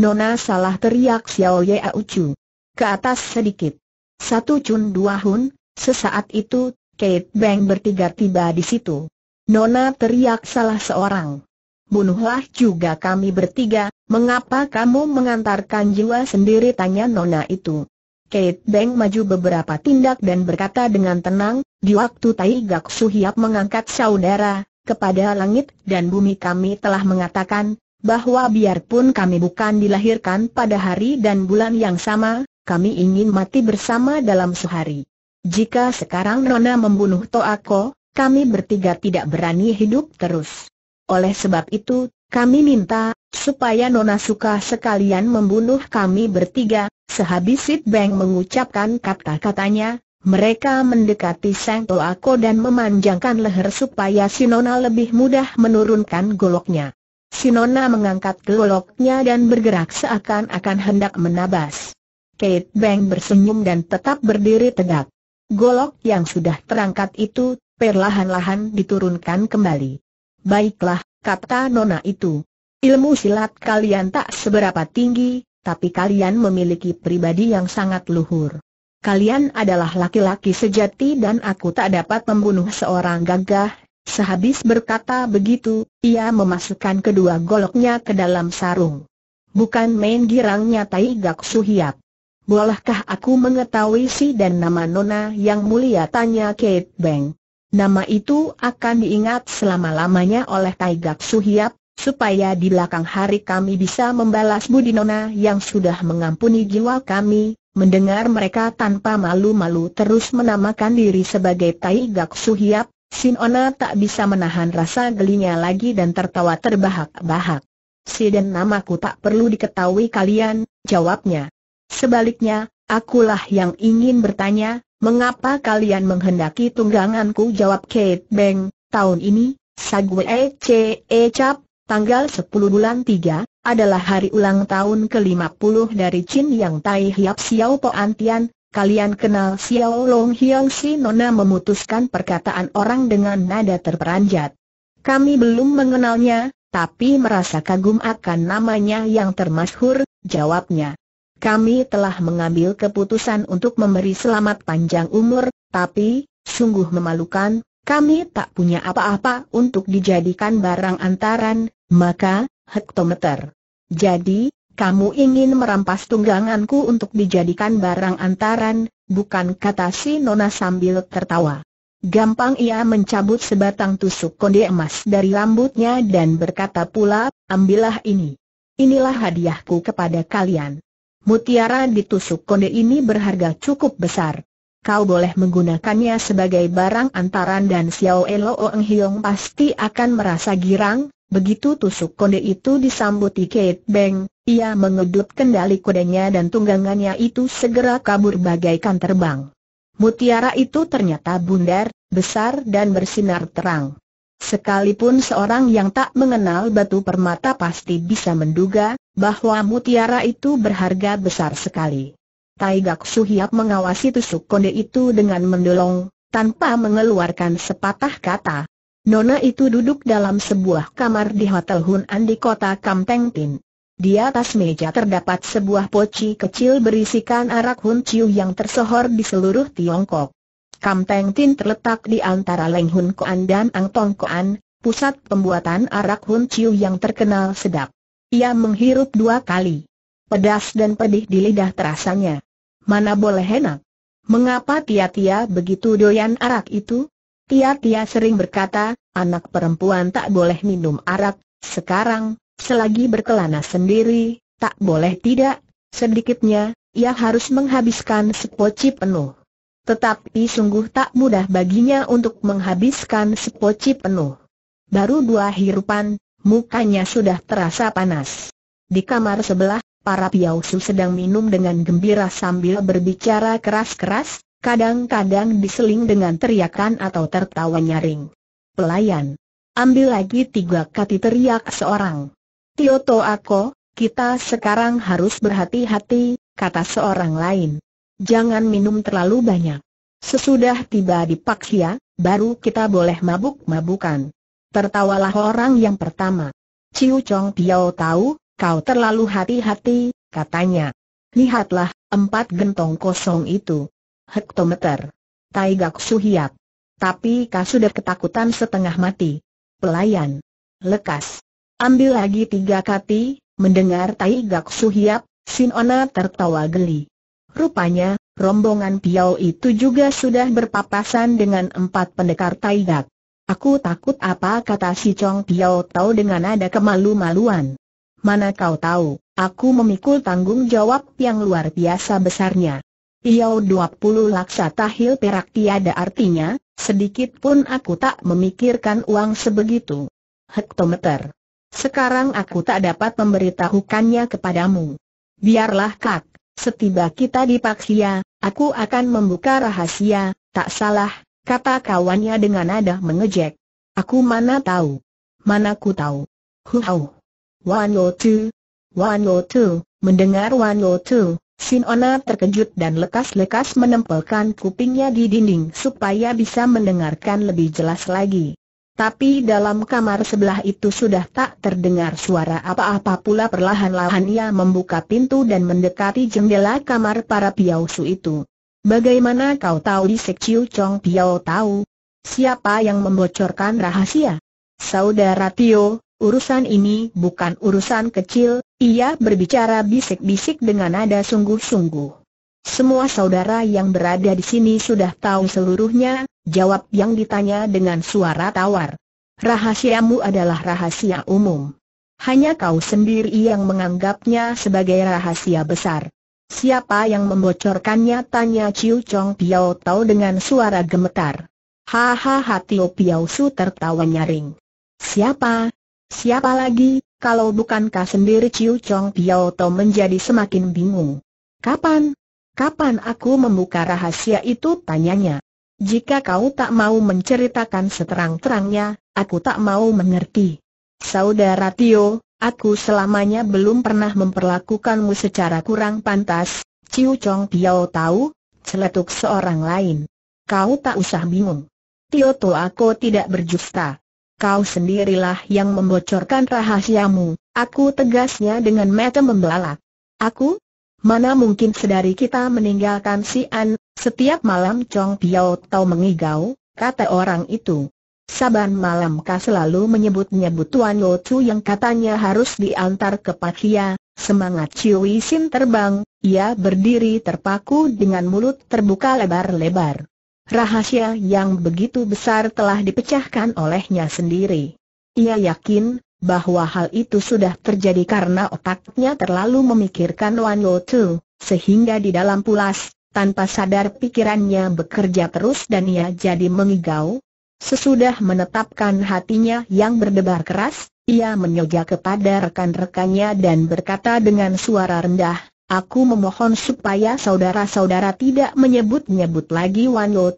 Nona salah teriak Xiao Ye Ucu. Ke atas sedikit. Satu cun dua hun, sesaat itu Kate Bang bertiga tiba di situ. Nona teriak salah seorang. Bunuhlah juga kami bertiga, mengapa kamu mengantarkan jiwa sendiri tanya Nona itu. Kate Bang maju beberapa tindak dan berkata dengan tenang, di waktu Tai Gak Suhiap mengangkat saudara, kepada langit dan bumi kami telah mengatakan, bahwa biarpun kami bukan dilahirkan pada hari dan bulan yang sama, kami ingin mati bersama dalam sehari. Jika sekarang Nona membunuh Toako, kami bertiga tidak berani hidup terus. Oleh sebab itu, kami minta, supaya Nona suka sekalian membunuh kami bertiga, sehabis Sid Bang mengucapkan kata-katanya, mereka mendekati Sang Toako dan memanjangkan leher supaya si Nona lebih mudah menurunkan goloknya. Si Nona mengangkat goloknya dan bergerak seakan-akan hendak menabas. Kate Bang bersenyum dan tetap berdiri tegak. Golok yang sudah terangkat itu, perlahan-lahan diturunkan kembali. Baiklah, kata Nona itu. Ilmu silat kalian tak seberapa tinggi, tapi kalian memiliki pribadi yang sangat luhur. Kalian adalah laki-laki sejati dan aku tak dapat membunuh seorang gagah. Sehabis berkata begitu, ia memasukkan kedua goloknya ke dalam sarung. Bukan main girangnya Tai Gak Suhiap. Bolehkah aku mengetahui si dan nama Nona yang mulia tanya Kate Bang. Nama itu akan diingat selama-lamanya oleh Taigak Suhiap, supaya di belakang hari kami bisa membalas budi Nona yang sudah mengampuni jiwa kami, mendengar mereka tanpa malu-malu terus menamakan diri sebagai Taigak Suhiap, Sinona tak bisa menahan rasa gelinya lagi dan tertawa terbahak-bahak. Si dan namaku tak perlu diketahui kalian, jawabnya. Sebaliknya, akulah yang ingin bertanya, mengapa kalian menghendaki tungganganku? Jawab Kate Beng, tahun ini, Sagwe Ece Ecap, tanggal 10 bulan 3, adalah hari ulang tahun ke-50 dari Chin Yang Tai Hiap Xiao Po Antian, Kalian kenal Xiao Long Hiang Si Nona memutuskan perkataan orang dengan nada terperanjat. Kami belum mengenalnya, tapi merasa kagum akan namanya yang termasyhur, jawabnya kami telah mengambil keputusan untuk memberi selamat panjang umur, tapi, sungguh memalukan, kami tak punya apa-apa untuk dijadikan barang antaran, maka, hektometer. Jadi, kamu ingin merampas tungganganku untuk dijadikan barang antaran, bukan kata si Nona sambil tertawa. Gampang ia mencabut sebatang tusuk konde emas dari rambutnya dan berkata pula, ambillah ini. Inilah hadiahku kepada kalian mutiara ditusuk konde ini berharga cukup besar. Kau boleh menggunakannya sebagai barang antaran dan Xiao Elo Ong Hiong pasti akan merasa girang, begitu tusuk konde itu di Kate Beng, ia mengedut kendali kudanya dan tunggangannya itu segera kabur bagaikan terbang. Mutiara itu ternyata bundar, besar dan bersinar terang. Sekalipun seorang yang tak mengenal batu permata pasti bisa menduga bahwa mutiara itu berharga besar sekali. Taigak Suhiap mengawasi tusuk konde itu dengan mendolong, tanpa mengeluarkan sepatah kata. Nona itu duduk dalam sebuah kamar di Hotel Hun An di kota Kamteng Di atas meja terdapat sebuah poci kecil berisikan arak Hun Chiu yang tersohor di seluruh Tiongkok. Kam Teng Tin terletak di antara Leng Hun Koan dan Ang Tong Koan, pusat pembuatan arak Hun Chiu yang terkenal sedap. Ia menghirup dua kali. Pedas dan pedih di lidah terasanya. Mana boleh enak. Mengapa Tia-Tia begitu doyan arak itu? Tia-Tia sering berkata, anak perempuan tak boleh minum arak, sekarang, selagi berkelana sendiri, tak boleh tidak, sedikitnya, ia harus menghabiskan sepoci penuh. Tetapi sungguh tak mudah baginya untuk menghabiskan sepoci penuh. Baru dua hirupan, mukanya sudah terasa panas. Di kamar sebelah, para piausu sedang minum dengan gembira sambil berbicara keras-keras, kadang-kadang diseling dengan teriakan atau tertawa nyaring. Pelayan, ambil lagi tiga kati teriak seorang. Tioto Ako, kita sekarang harus berhati-hati, kata seorang lain jangan minum terlalu banyak. Sesudah tiba di Paksia, baru kita boleh mabuk-mabukan. Tertawalah orang yang pertama. Ciu Chong Tiao tahu, kau terlalu hati-hati, katanya. Lihatlah, empat gentong kosong itu. Hektometer. Tai Taigak Suhiap. Tapi kau sudah ketakutan setengah mati. Pelayan. Lekas. Ambil lagi tiga kati, mendengar Tai Taigak Suhiap, Sinona tertawa geli. Rupanya, rombongan Piao itu juga sudah berpapasan dengan empat pendekar Taigak. Aku takut apa kata si Chong Piao tahu dengan ada kemalu-maluan. Mana kau tahu, aku memikul tanggung jawab yang luar biasa besarnya. Piao 20 laksa tahil perak tiada artinya, sedikit pun aku tak memikirkan uang sebegitu. Hektometer. Sekarang aku tak dapat memberitahukannya kepadamu. Biarlah kak, Setiba kita di Paksia, aku akan membuka rahasia, tak salah, kata kawannya dengan nada mengejek. Aku mana tahu? Mana ku tahu? Huau. Wan Lo Tu. Wan Lo Tu, mendengar Wan Lo Tu, Ona terkejut dan lekas-lekas menempelkan kupingnya di dinding supaya bisa mendengarkan lebih jelas lagi. Tapi dalam kamar sebelah itu sudah tak terdengar suara apa-apa pula perlahan-lahan ia membuka pintu dan mendekati jendela kamar para piausu itu. Bagaimana kau tahu di Sekciu Chong Piau tahu? Siapa yang membocorkan rahasia? Saudara Tio, urusan ini bukan urusan kecil, ia berbicara bisik-bisik dengan nada sungguh-sungguh. Semua saudara yang berada di sini sudah tahu seluruhnya, Jawab yang ditanya dengan suara tawar. Rahasiamu adalah rahasia umum. Hanya kau sendiri yang menganggapnya sebagai rahasia besar. Siapa yang membocorkannya? Tanya Ciu Chong Piao tahu dengan suara gemetar. Hahaha Tio Piao Su tertawa nyaring. Siapa? Siapa lagi? Kalau bukankah sendiri Ciu Chong Piao Tau menjadi semakin bingung. Kapan? Kapan aku membuka rahasia itu? Tanyanya. Jika kau tak mau menceritakan seterang-terangnya, aku tak mau mengerti. Saudara Tio, aku selamanya belum pernah memperlakukanmu secara kurang pantas, Ciu Chong Piao tahu, celetuk seorang lain. Kau tak usah bingung. Tio To aku tidak berjusta. Kau sendirilah yang membocorkan rahasiamu, aku tegasnya dengan mata membelalak. Aku? Mana mungkin sedari kita meninggalkan si An setiap malam Chong Piao tahu mengigau, kata orang itu. Saban malam kah selalu menyebut-nyebut Tuan Lo Chu yang katanya harus diantar ke Patia, semangat Chiu Sin terbang, ia berdiri terpaku dengan mulut terbuka lebar-lebar. Rahasia yang begitu besar telah dipecahkan olehnya sendiri. Ia yakin bahwa hal itu sudah terjadi karena otaknya terlalu memikirkan Wan Lo Tu, sehingga di dalam pulas, tanpa sadar pikirannya bekerja terus dan ia jadi mengigau. Sesudah menetapkan hatinya yang berdebar keras, ia menyoja kepada rekan-rekannya dan berkata dengan suara rendah, Aku memohon supaya saudara-saudara tidak menyebut-nyebut lagi Wan Lo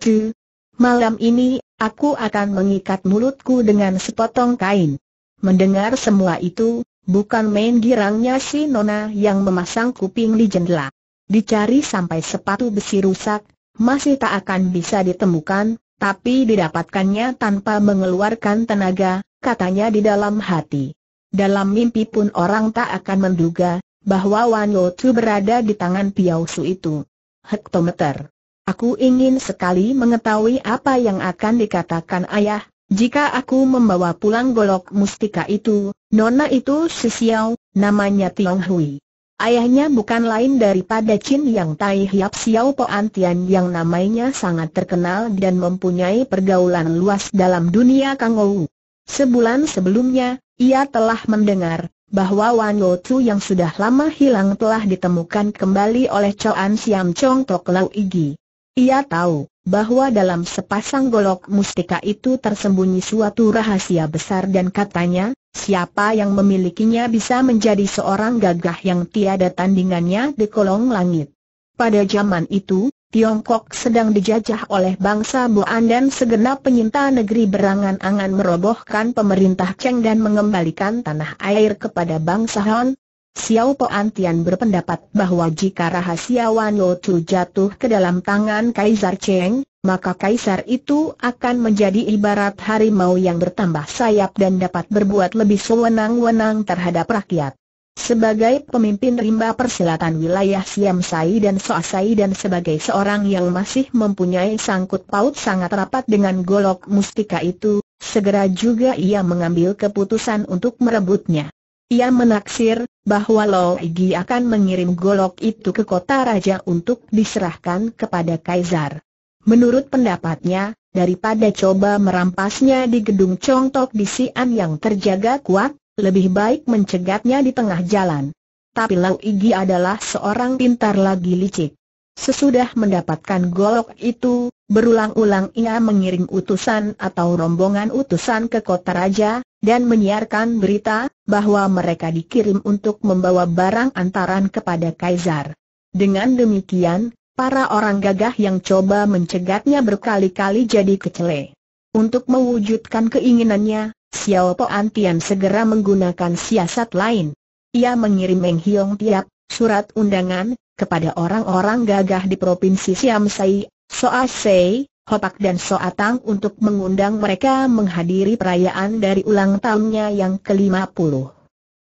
Malam ini, aku akan mengikat mulutku dengan sepotong kain. Mendengar semua itu, bukan main girangnya si Nona yang memasang kuping di jendela. Dicari sampai sepatu besi rusak, masih tak akan bisa ditemukan, tapi didapatkannya tanpa mengeluarkan tenaga, katanya di dalam hati. Dalam mimpi pun orang tak akan menduga, bahwa Wan Lotu berada di tangan Piao itu. Hektometer. Aku ingin sekali mengetahui apa yang akan dikatakan ayah, jika aku membawa pulang golok mustika itu, nona itu Sisiao, namanya Tiong Hui. Ayahnya bukan lain daripada Chin Yang Tai Hiap Xiao Po Antian yang namanya sangat terkenal dan mempunyai pergaulan luas dalam dunia Kang Ou. Sebulan sebelumnya, ia telah mendengar bahwa Wan Lo Tzu yang sudah lama hilang telah ditemukan kembali oleh Choan Siam Chong Tok Lau Igi. Ia tahu bahwa dalam sepasang golok mustika itu tersembunyi suatu rahasia besar dan katanya, Siapa yang memilikinya bisa menjadi seorang gagah yang tiada tandingannya di kolong langit. Pada zaman itu, Tiongkok sedang dijajah oleh bangsa Boan dan segenap penyinta negeri berangan-angan merobohkan pemerintah Cheng dan mengembalikan tanah air kepada bangsa Han. Xiao Po Antian berpendapat bahwa jika rahasia Wan Lo Tu jatuh ke dalam tangan Kaisar Cheng, maka kaisar itu akan menjadi ibarat harimau yang bertambah sayap dan dapat berbuat lebih sewenang-wenang terhadap rakyat. Sebagai pemimpin rimba persilatan wilayah Siam Sai dan Soasai dan sebagai seorang yang masih mempunyai sangkut paut sangat rapat dengan golok mustika itu, segera juga ia mengambil keputusan untuk merebutnya. Ia menaksir bahwa Lo Igi akan mengirim golok itu ke kota raja untuk diserahkan kepada kaisar. Menurut pendapatnya, daripada coba merampasnya di gedung congtok di Sian yang terjaga kuat, lebih baik mencegatnya di tengah jalan. Tapi Lau Igi adalah seorang pintar lagi licik. Sesudah mendapatkan golok itu, berulang-ulang ia mengirim utusan atau rombongan utusan ke kota raja, dan menyiarkan berita bahwa mereka dikirim untuk membawa barang antaran kepada Kaisar. Dengan demikian, Para orang gagah yang coba mencegatnya berkali-kali jadi kecele. Untuk mewujudkan keinginannya, Xiao Po Antian segera menggunakan siasat lain. Ia mengirim Meng Hiong Tiap, surat undangan, kepada orang-orang gagah di Provinsi Siam Sai, Soa Sei, Hopak dan Soa Tang untuk mengundang mereka menghadiri perayaan dari ulang tahunnya yang ke-50.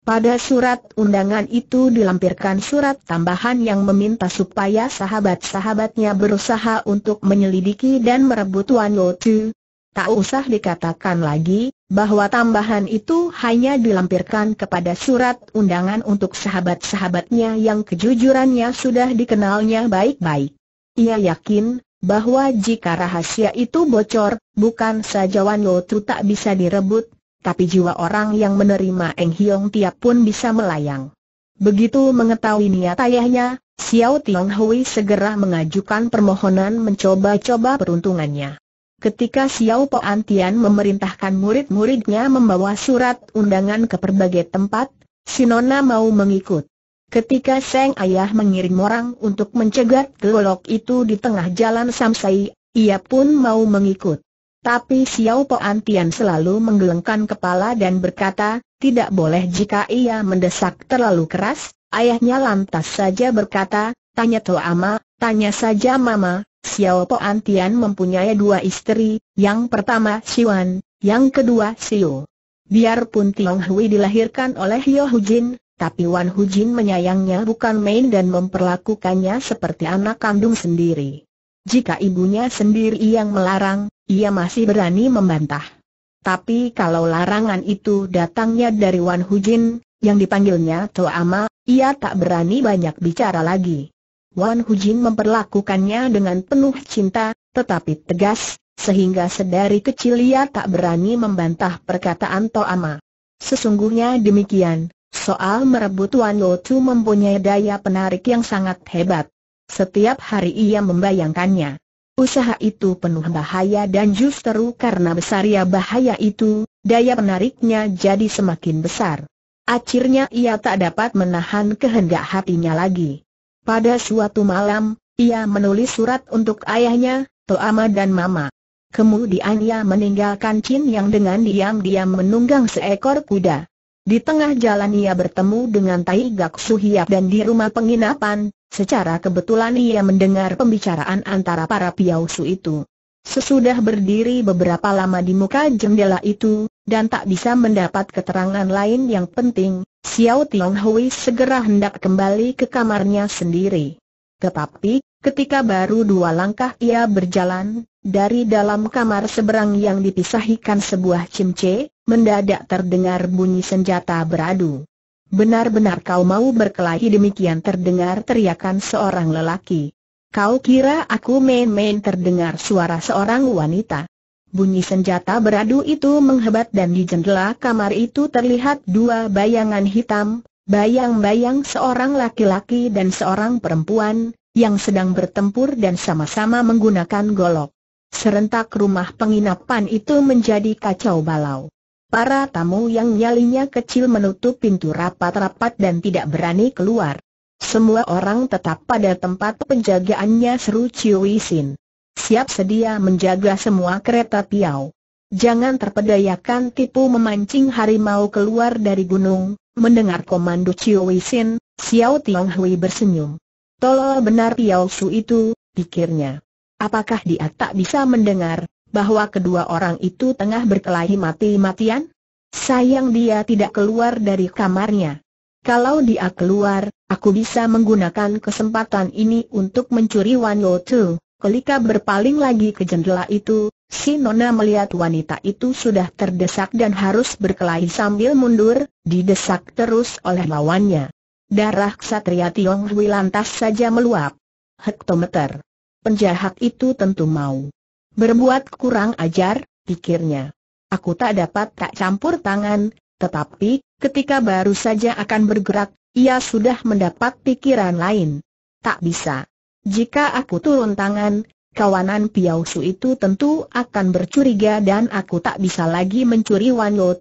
Pada surat undangan itu dilampirkan surat tambahan yang meminta supaya sahabat-sahabatnya berusaha untuk menyelidiki dan merebut Wan Lo Chu. Tak usah dikatakan lagi, bahwa tambahan itu hanya dilampirkan kepada surat undangan untuk sahabat-sahabatnya yang kejujurannya sudah dikenalnya baik-baik. Ia yakin, bahwa jika rahasia itu bocor, bukan saja Wan Lo Chu tak bisa direbut, tapi jiwa orang yang menerima Eng Hiong Tiap pun bisa melayang. Begitu mengetahui niat ayahnya, Xiao Tiong Hui segera mengajukan permohonan mencoba-coba peruntungannya. Ketika Xiao Po Antian memerintahkan murid-muridnya membawa surat undangan ke berbagai tempat, Sinona mau mengikut. Ketika Seng Ayah mengirim orang untuk mencegat golok itu di tengah jalan Samsai, ia pun mau mengikut. Tapi Xiao Po Antian selalu menggelengkan kepala dan berkata, tidak boleh jika ia mendesak terlalu keras, ayahnya lantas saja berkata, tanya To Ama, tanya saja Mama, Xiao Po Antian mempunyai dua istri, yang pertama Siwan, yang kedua Xiu. Biarpun Tiong Hui dilahirkan oleh Hu Hujin, tapi Wan Hujin menyayangnya bukan main dan memperlakukannya seperti anak kandung sendiri. Jika ibunya sendiri yang melarang, ia masih berani membantah. Tapi kalau larangan itu datangnya dari Wan Hujin, yang dipanggilnya Toama, ia tak berani banyak bicara lagi. Wan Hujin memperlakukannya dengan penuh cinta, tetapi tegas, sehingga sedari kecil ia tak berani membantah perkataan Toama. Sesungguhnya demikian, soal merebut Wan Lotu mempunyai daya penarik yang sangat hebat. Setiap hari ia membayangkannya. Usaha itu penuh bahaya dan justru karena besarnya bahaya itu, daya penariknya jadi semakin besar. Akhirnya ia tak dapat menahan kehendak hatinya lagi. Pada suatu malam, ia menulis surat untuk ayahnya, Toama dan Mama. Kemudian ia meninggalkan Chin yang dengan diam-diam menunggang seekor kuda. Di tengah jalan ia bertemu dengan Tai Gak Suhiap dan di rumah penginapan, Secara kebetulan ia mendengar pembicaraan antara para piausu itu. Sesudah berdiri beberapa lama di muka jendela itu, dan tak bisa mendapat keterangan lain yang penting, Xiao Tiong Hui segera hendak kembali ke kamarnya sendiri. Tetapi, ketika baru dua langkah ia berjalan, dari dalam kamar seberang yang dipisahkan sebuah cimce, mendadak terdengar bunyi senjata beradu. Benar-benar kau mau berkelahi demikian terdengar teriakan seorang lelaki. Kau kira aku main-main terdengar suara seorang wanita. Bunyi senjata beradu itu menghebat dan di jendela kamar itu terlihat dua bayangan hitam, bayang-bayang seorang laki-laki dan seorang perempuan, yang sedang bertempur dan sama-sama menggunakan golok. Serentak rumah penginapan itu menjadi kacau balau. Para tamu yang nyalinya kecil menutup pintu rapat-rapat dan tidak berani keluar. Semua orang tetap pada tempat penjagaannya seru Chiu Siap sedia menjaga semua kereta piau. Jangan terpedayakan tipu memancing harimau keluar dari gunung. Mendengar komando Chiu Xiao Tiong Hui bersenyum. Tolol benar piau su itu, pikirnya. Apakah dia tak bisa mendengar, bahwa kedua orang itu tengah berkelahi mati-matian? Sayang dia tidak keluar dari kamarnya. Kalau dia keluar, aku bisa menggunakan kesempatan ini untuk mencuri Wan Lo Tu. Kelika berpaling lagi ke jendela itu, si Nona melihat wanita itu sudah terdesak dan harus berkelahi sambil mundur, didesak terus oleh lawannya. Darah ksatria Tiong Hui lantas saja meluap. Hektometer. Penjahat itu tentu mau Berbuat kurang ajar, pikirnya. Aku tak dapat tak campur tangan, tetapi, ketika baru saja akan bergerak, ia sudah mendapat pikiran lain. Tak bisa. Jika aku turun tangan, kawanan Piausu itu tentu akan bercuriga dan aku tak bisa lagi mencuri Wan Lo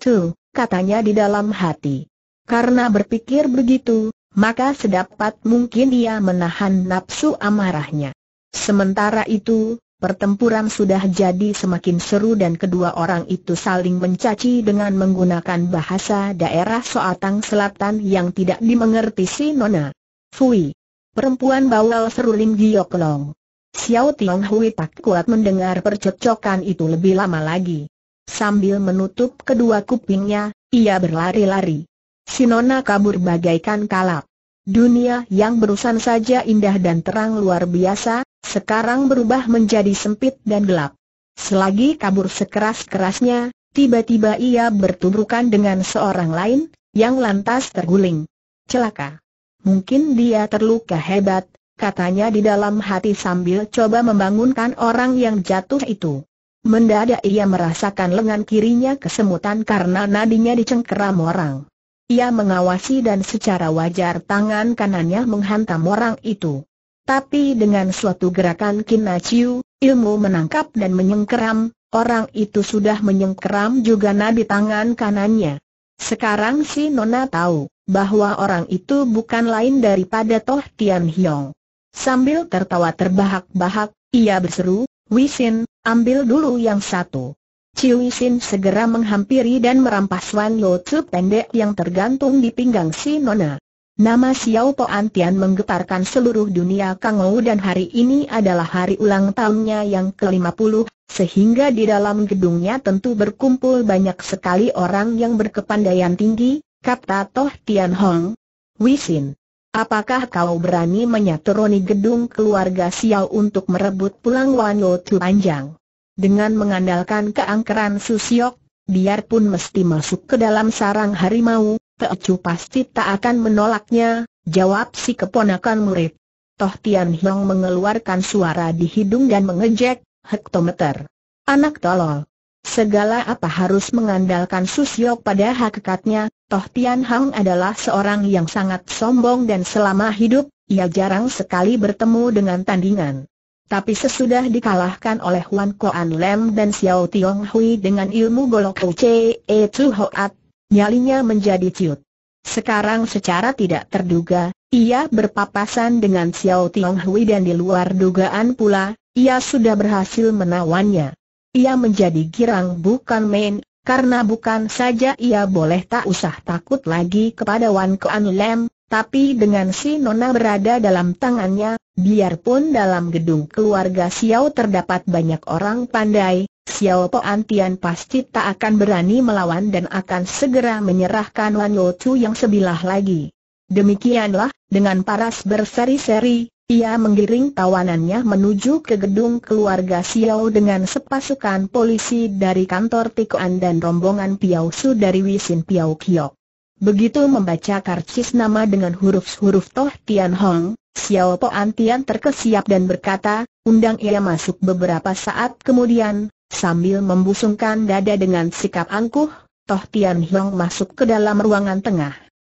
katanya di dalam hati. Karena berpikir begitu, maka sedapat mungkin ia menahan nafsu amarahnya. Sementara itu, Pertempuran sudah jadi semakin seru dan kedua orang itu saling mencaci dengan menggunakan bahasa daerah Soatang Selatan yang tidak dimengerti si Nona. Fui! Perempuan bawal seruling giok long. Xiao Tiong Hui tak kuat mendengar percekcokan itu lebih lama lagi. Sambil menutup kedua kupingnya, ia berlari-lari. Si Nona kabur bagaikan kalap. Dunia yang berusan saja indah dan terang luar biasa, sekarang berubah menjadi sempit dan gelap. Selagi kabur sekeras-kerasnya, tiba-tiba ia bertubrukan dengan seorang lain, yang lantas terguling. Celaka. Mungkin dia terluka hebat, katanya di dalam hati sambil coba membangunkan orang yang jatuh itu. Mendadak ia merasakan lengan kirinya kesemutan karena nadinya dicengkeram orang. Ia mengawasi dan secara wajar tangan kanannya menghantam orang itu. Tapi dengan suatu gerakan Kinaciu, ilmu menangkap dan menyengkeram, orang itu sudah menyengkeram juga nadi tangan kanannya. Sekarang si Nona tahu bahwa orang itu bukan lain daripada Toh Tian Hiong. Sambil tertawa terbahak-bahak, ia berseru, Wisin, ambil dulu yang satu. Ciu Wisin segera menghampiri dan merampas Wan Lo Tzu pendek yang tergantung di pinggang si Nona. Nama Xiao Po Antian menggetarkan seluruh dunia Kang Ou dan hari ini adalah hari ulang tahunnya yang ke-50, sehingga di dalam gedungnya tentu berkumpul banyak sekali orang yang berkepandaian tinggi, kata Toh Tian Hong. Wisin, apakah kau berani menyatroni gedung keluarga Xiao untuk merebut pulang Wan Yo Tu Panjang? Dengan mengandalkan keangkeran Su Susiok, biarpun mesti masuk ke dalam sarang harimau, Teocu pasti tak akan menolaknya, jawab si keponakan murid. Toh Tian Hiong mengeluarkan suara di hidung dan mengejek, hektometer. Anak tolol. Segala apa harus mengandalkan Susyo pada hakikatnya, Toh Tian Hang adalah seorang yang sangat sombong dan selama hidup, ia jarang sekali bertemu dengan tandingan. Tapi sesudah dikalahkan oleh Wan Koan Lem dan Xiao Tiong Hui dengan ilmu golok Che E Chu Hoat, nyalinya menjadi ciut. Sekarang secara tidak terduga, ia berpapasan dengan Xiao Tiong Hui dan di luar dugaan pula, ia sudah berhasil menawannya. Ia menjadi girang bukan main, karena bukan saja ia boleh tak usah takut lagi kepada Wan Kuan Lem, tapi dengan si Nona berada dalam tangannya, biarpun dalam gedung keluarga Xiao terdapat banyak orang pandai, Xiao Po Antian pasti tak akan berani melawan dan akan segera menyerahkan Wan Yo Chu yang sebilah lagi. Demikianlah, dengan paras berseri-seri, ia menggiring tawanannya menuju ke gedung keluarga Xiao dengan sepasukan polisi dari kantor Tikoan dan rombongan Piao Su dari Wisin Piao Kiok. Begitu membaca karcis nama dengan huruf-huruf Toh Tian Hong, Xiao Po Antian terkesiap dan berkata, undang ia masuk beberapa saat kemudian, sambil membusungkan dada dengan sikap angkuh, Toh Tian Hong masuk ke dalam ruangan tengah.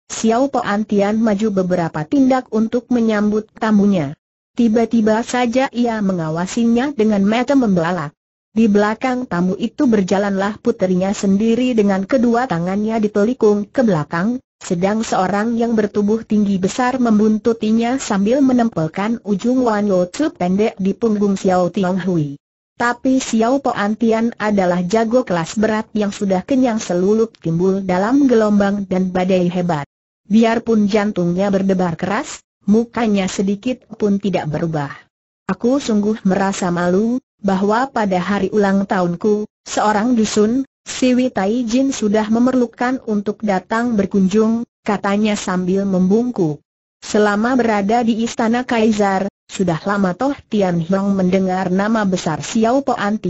Xiao Po Antian maju beberapa tindak untuk menyambut tamunya. Tiba-tiba saja ia mengawasinya dengan mata membelalak. Di belakang tamu itu berjalanlah putrinya sendiri dengan kedua tangannya ditelikung ke belakang, sedang seorang yang bertubuh tinggi besar membuntutinya sambil menempelkan ujung Wan Yo pendek di punggung Xiao Tiong Hui. Tapi Xiao Po Antian adalah jago kelas berat yang sudah kenyang seluluk timbul dalam gelombang dan badai hebat. Biarpun jantungnya berdebar keras, mukanya sedikit pun tidak berubah. Aku sungguh merasa malu, bahwa pada hari ulang tahunku, seorang dusun, Siwi Tai sudah memerlukan untuk datang berkunjung, katanya sambil membungkuk. Selama berada di istana Kaisar, sudah lama toh Tian Hong mendengar nama besar Xiao Po An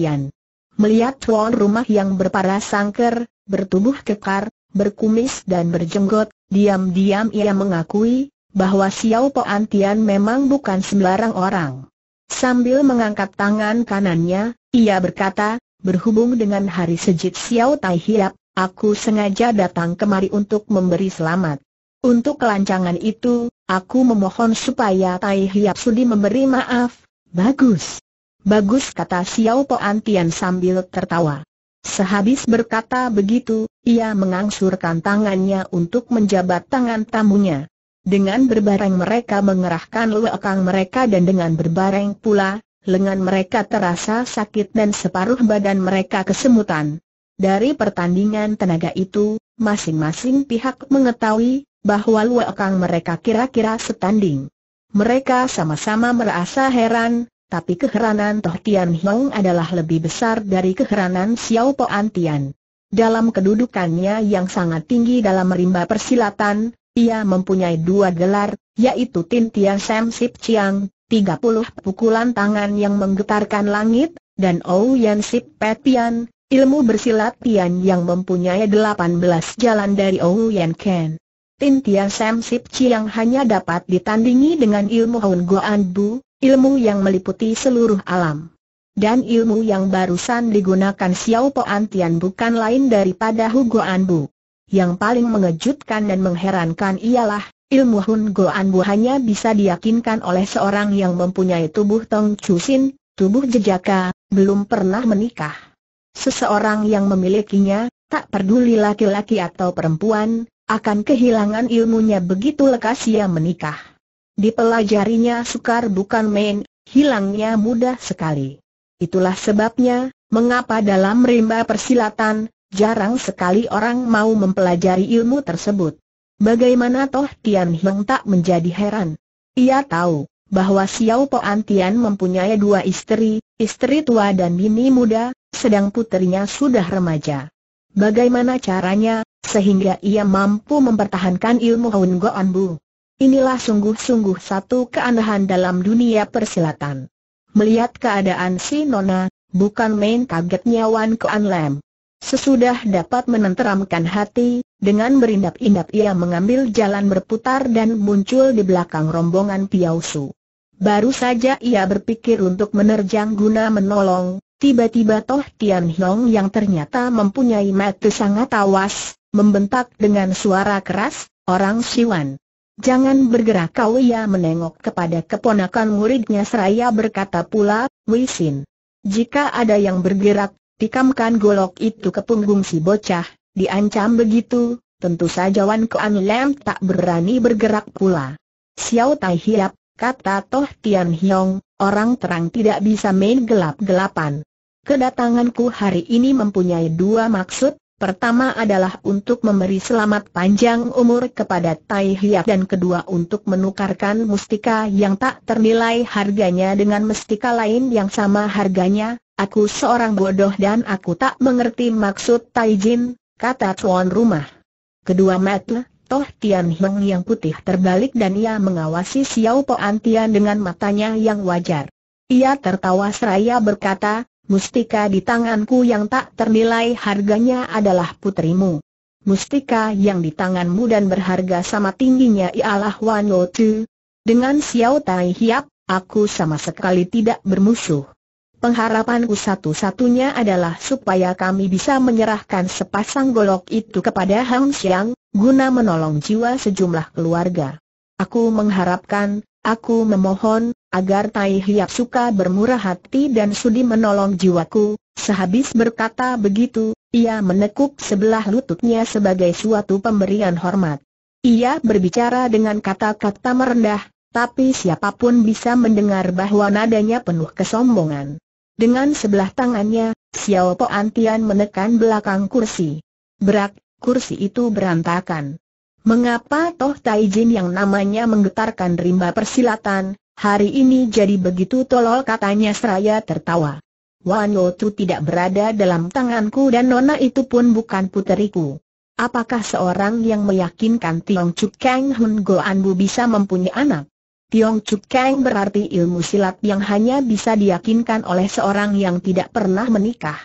Melihat tuan rumah yang berparas sangker, bertubuh kekar, berkumis dan berjenggot, diam-diam ia mengakui bahwa Xiao Po An memang bukan sembarang orang. Sambil mengangkat tangan kanannya, ia berkata, berhubung dengan hari sejit Xiao Tai Hiap, aku sengaja datang kemari untuk memberi selamat. Untuk kelancangan itu, aku memohon supaya Tai Hiap Sudi memberi maaf. Bagus. Bagus kata Xiao Po Antian sambil tertawa. Sehabis berkata begitu, ia mengangsurkan tangannya untuk menjabat tangan tamunya. Dengan berbareng mereka mengerahkan lekang mereka dan dengan berbareng pula, lengan mereka terasa sakit dan separuh badan mereka kesemutan. Dari pertandingan tenaga itu, masing-masing pihak mengetahui bahwa lekang mereka kira-kira setanding. Mereka sama-sama merasa heran, tapi keheranan Toh Tian Hiong adalah lebih besar dari keheranan Xiao Po Antian. Dalam kedudukannya yang sangat tinggi dalam rimba persilatan, ia mempunyai dua gelar, yaitu Tin Tian Sam Sip Chiang, 30 pukulan tangan yang menggetarkan langit, dan Ou Yan Sip Tian, ilmu bersilat Tian yang mempunyai 18 jalan dari Ou Yan Ken. Tin Tian Sam Sip Chiang hanya dapat ditandingi dengan ilmu Hon Goan Bu, ilmu yang meliputi seluruh alam. Dan ilmu yang barusan digunakan Xiao Po Antian bukan lain daripada Goan Bu. Yang paling mengejutkan dan mengherankan ialah, ilmu Hun Goan Bu hanya bisa diyakinkan oleh seorang yang mempunyai tubuh Tong Chusin, tubuh jejaka, belum pernah menikah. Seseorang yang memilikinya, tak peduli laki-laki atau perempuan, akan kehilangan ilmunya begitu lekas ia menikah. Dipelajarinya sukar bukan main, hilangnya mudah sekali. Itulah sebabnya, mengapa dalam rimba persilatan, jarang sekali orang mau mempelajari ilmu tersebut. Bagaimana Toh Tian Heng tak menjadi heran. Ia tahu bahwa Xiao Po Antian mempunyai dua istri, istri tua dan bini muda, sedang putrinya sudah remaja. Bagaimana caranya, sehingga ia mampu mempertahankan ilmu Hun Goan Bu? Inilah sungguh-sungguh satu keanehan dalam dunia persilatan. Melihat keadaan si Nona, bukan main kagetnya Wan Kuan Lam. Sesudah dapat menenteramkan hati, dengan berindap-indap ia mengambil jalan berputar dan muncul di belakang rombongan Piausu. Baru saja ia berpikir untuk menerjang guna menolong, tiba-tiba Toh Tian Hiong yang ternyata mempunyai mata sangat awas, membentak dengan suara keras, orang Siwan. Jangan bergerak kau ia menengok kepada keponakan muridnya seraya berkata pula, Wisin. Jika ada yang bergerak, Tikamkan golok itu ke punggung si bocah, diancam begitu, tentu saja Wan Kuan Lem tak berani bergerak pula. Xiao Tai Hiap, kata Toh Tian Hiong, orang terang tidak bisa main gelap-gelapan. Kedatanganku hari ini mempunyai dua maksud, pertama adalah untuk memberi selamat panjang umur kepada Tai Hiap dan kedua untuk menukarkan mustika yang tak ternilai harganya dengan mustika lain yang sama harganya, Aku seorang bodoh dan aku tak mengerti maksud Taijin, kata tuan rumah. Kedua mata, Toh Tian Heng yang putih terbalik dan ia mengawasi Xiao Po Antian dengan matanya yang wajar. Ia tertawa seraya berkata, mustika di tanganku yang tak ternilai harganya adalah putrimu. Mustika yang di tanganmu dan berharga sama tingginya ialah Wan Lo Dengan Xiao Tai Hiap, aku sama sekali tidak bermusuh. Pengharapanku satu-satunya adalah supaya kami bisa menyerahkan sepasang golok itu kepada Hang Xiang, guna menolong jiwa sejumlah keluarga. Aku mengharapkan, aku memohon, agar Tai Hiap suka bermurah hati dan sudi menolong jiwaku. Sehabis berkata begitu, ia menekuk sebelah lututnya sebagai suatu pemberian hormat. Ia berbicara dengan kata-kata merendah, tapi siapapun bisa mendengar bahwa nadanya penuh kesombongan. Dengan sebelah tangannya, Xiao Po Antian menekan belakang kursi. Berat, kursi itu berantakan. Mengapa Toh Taijin yang namanya menggetarkan rimba persilatan, hari ini jadi begitu tolol katanya seraya tertawa. Wan Lotu tidak berada dalam tanganku dan nona itu pun bukan puteriku. Apakah seorang yang meyakinkan Tiong Chuk Kang Hun Goan Bu bisa mempunyai anak? Tiong Chuk Kang berarti ilmu silat yang hanya bisa diyakinkan oleh seorang yang tidak pernah menikah.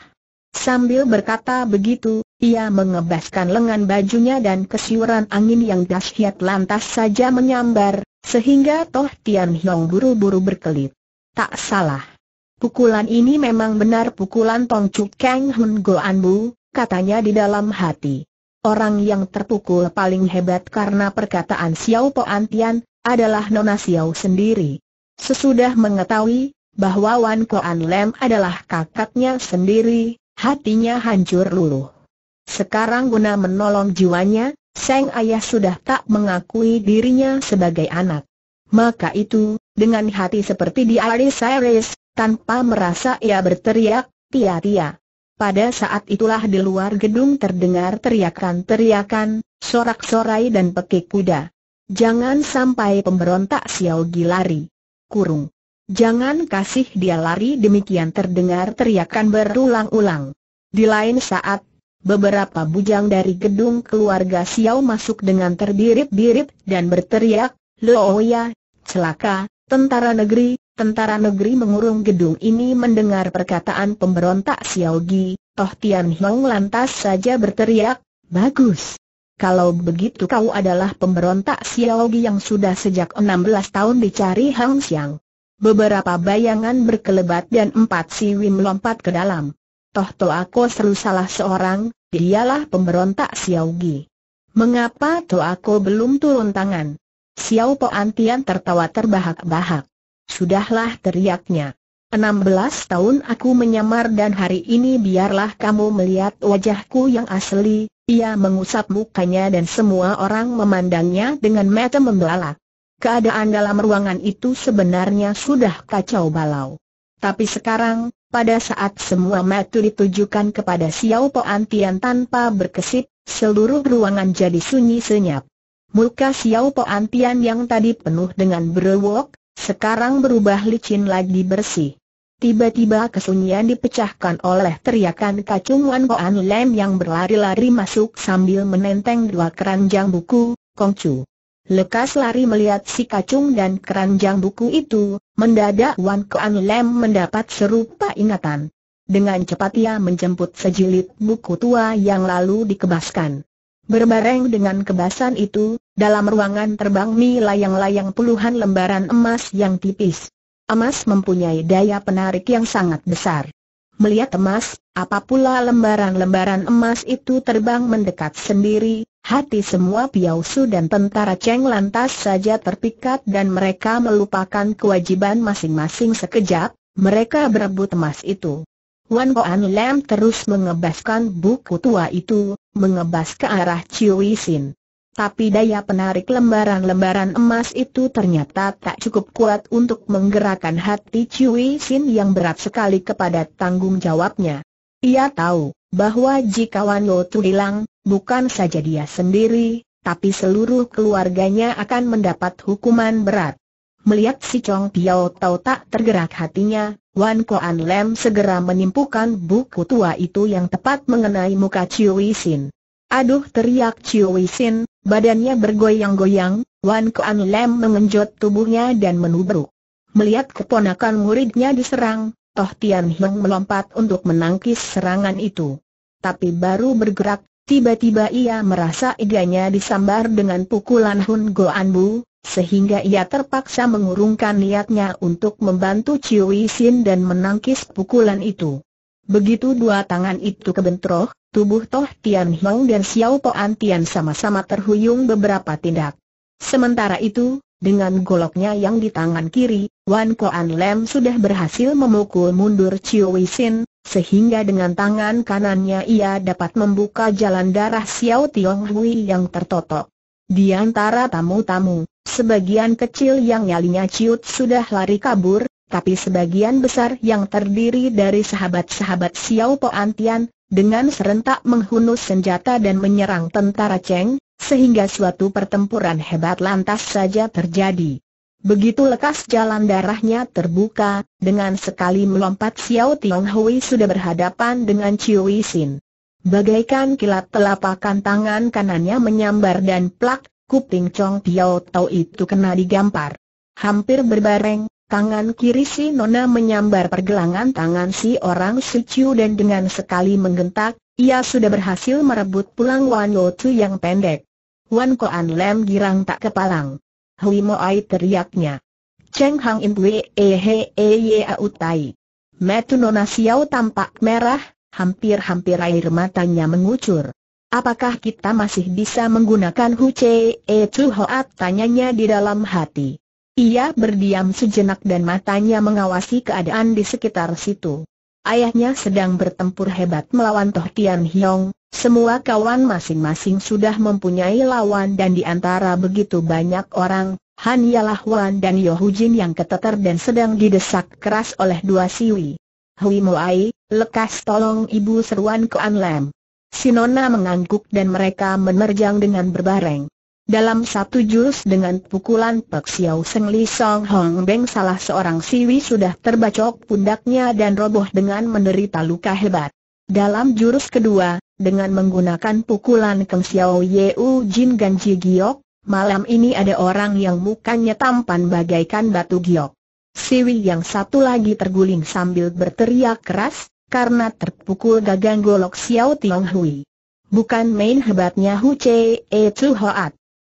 Sambil berkata begitu, ia mengebaskan lengan bajunya dan kesiuran angin yang dahsyat lantas saja menyambar, sehingga Toh Tian Hiong buru-buru berkelit. Tak salah. Pukulan ini memang benar pukulan Tong Chuk Kang Hun An Bu, katanya di dalam hati. Orang yang terpukul paling hebat karena perkataan Xiao Po Antian, adalah Nona Xiao sendiri. Sesudah mengetahui bahwa Wan Koan Lem adalah kakaknya sendiri, hatinya hancur luluh. Sekarang guna menolong jiwanya, Seng Ayah sudah tak mengakui dirinya sebagai anak. Maka itu, dengan hati seperti di Aris Cyrus, tanpa merasa ia berteriak, tia-tia. Pada saat itulah di luar gedung terdengar teriakan-teriakan, sorak-sorai dan pekik kuda. Jangan sampai pemberontak Xiao Gi lari. Kurung. Jangan kasih dia lari demikian terdengar teriakan berulang-ulang. Di lain saat, beberapa bujang dari gedung keluarga Xiao masuk dengan terbirit-birit dan berteriak, Looya, celaka, tentara negeri, tentara negeri mengurung gedung ini mendengar perkataan pemberontak Xiao Gi, Toh Tian Hong lantas saja berteriak, bagus kalau begitu kau adalah pemberontak Xiaogi yang sudah sejak 16 tahun dicari Hang Xiang. Beberapa bayangan berkelebat dan empat siwi melompat ke dalam. Toh toh aku seru salah seorang, dialah pemberontak Xiaogi. Mengapa toh aku belum turun tangan? Xiao Po Antian tertawa terbahak-bahak. Sudahlah teriaknya. 16 tahun aku menyamar dan hari ini biarlah kamu melihat wajahku yang asli, ia mengusap mukanya dan semua orang memandangnya dengan mata membelalak. Keadaan dalam ruangan itu sebenarnya sudah kacau balau. Tapi sekarang, pada saat semua mata ditujukan kepada Xiao Po Antian tanpa berkesip, seluruh ruangan jadi sunyi senyap. Muka Xiao Po Antian yang tadi penuh dengan berwok, sekarang berubah licin lagi bersih. Tiba-tiba kesunyian dipecahkan oleh teriakan kacung Wan Kuan Lem yang berlari-lari masuk sambil menenteng dua keranjang buku, Kong Chu, Lekas lari melihat si kacung dan keranjang buku itu, mendadak Wan Kuan Lem mendapat serupa ingatan. Dengan cepat ia menjemput sejilid buku tua yang lalu dikebaskan. Berbareng dengan kebasan itu, dalam ruangan terbang mi layang-layang puluhan lembaran emas yang tipis. Emas mempunyai daya penarik yang sangat besar. Melihat emas, apa lembaran-lembaran emas itu terbang mendekat sendiri, hati semua Piausu dan tentara Cheng lantas saja terpikat dan mereka melupakan kewajiban masing-masing sekejap, mereka berebut emas itu. Wan Koan Lam terus mengebaskan buku tua itu, mengebas ke arah Chiu Yixin tapi daya penarik lembaran-lembaran emas itu ternyata tak cukup kuat untuk menggerakkan hati Cui Sin yang berat sekali kepada tanggung jawabnya. Ia tahu bahwa jika Wan Lo Tu hilang, bukan saja dia sendiri, tapi seluruh keluarganya akan mendapat hukuman berat. Melihat si Chong Piao Tau tak tergerak hatinya, Wan Koan Lem segera menimpukan buku tua itu yang tepat mengenai muka Cui Sin. Aduh teriak Chiu Wei Sin, badannya bergoyang-goyang, Wan Kuan Lem mengenjot tubuhnya dan menubruk. Melihat keponakan muridnya diserang, Toh Tian Heng melompat untuk menangkis serangan itu. Tapi baru bergerak, tiba-tiba ia merasa idanya disambar dengan pukulan Hun An Bu, sehingga ia terpaksa mengurungkan niatnya untuk membantu Chiu Wei Sin dan menangkis pukulan itu. Begitu dua tangan itu kebentroh, Tubuh Toh Tian Hong dan Xiao Po Tian sama-sama terhuyung beberapa tindak. Sementara itu, dengan goloknya yang di tangan kiri, Wan An Lam sudah berhasil memukul mundur Chiu Wei Sin, sehingga dengan tangan kanannya ia dapat membuka jalan darah Xiao Tiong Hui yang tertotok. Di antara tamu-tamu, sebagian kecil yang nyalinya ciut sudah lari kabur, tapi sebagian besar yang terdiri dari sahabat-sahabat Xiao Po Antian dengan serentak menghunus senjata dan menyerang tentara Cheng, sehingga suatu pertempuran hebat lantas saja terjadi. Begitu lekas jalan darahnya terbuka, dengan sekali melompat Xiao Tiong Hui sudah berhadapan dengan Chiu Xin. Bagaikan kilat telapakan tangan kanannya menyambar dan plak, kuping Chong Piao Tau itu kena digampar. Hampir berbareng, Tangan kiri si Nona menyambar pergelangan tangan si orang Suciu dan dengan sekali menggentak, ia sudah berhasil merebut pulang Wan Lo Tzu yang pendek. Wan Koan Lem girang tak kepalang. Hui Ai teriaknya. Cheng Hang In Wei E He E Au Tai. Metu Nona Xiao tampak merah, hampir-hampir air matanya mengucur. Apakah kita masih bisa menggunakan Hu Che E Chu Hoat tanyanya di dalam hati. Ia berdiam sejenak dan matanya mengawasi keadaan di sekitar situ. Ayahnya sedang bertempur hebat melawan Toh Tian Hiong, semua kawan masing-masing sudah mempunyai lawan dan di antara begitu banyak orang, Han Yalah Wan dan Yo Jin yang keteter dan sedang didesak keras oleh dua siwi. Hui Moai, lekas tolong ibu seruan ke An Lam. Sinona mengangguk dan mereka menerjang dengan berbareng. Dalam satu jurus dengan pukulan Pek Xiao Seng Li Song Hong Beng salah seorang siwi sudah terbacok pundaknya dan roboh dengan menderita luka hebat. Dalam jurus kedua, dengan menggunakan pukulan Keng Xiao Yeu Jin Gan Ji Giok, malam ini ada orang yang mukanya tampan bagaikan batu giok. Siwi yang satu lagi terguling sambil berteriak keras, karena terpukul gagang golok Xiao Tiong Hui. Bukan main hebatnya Hu Che E Chu Hoat.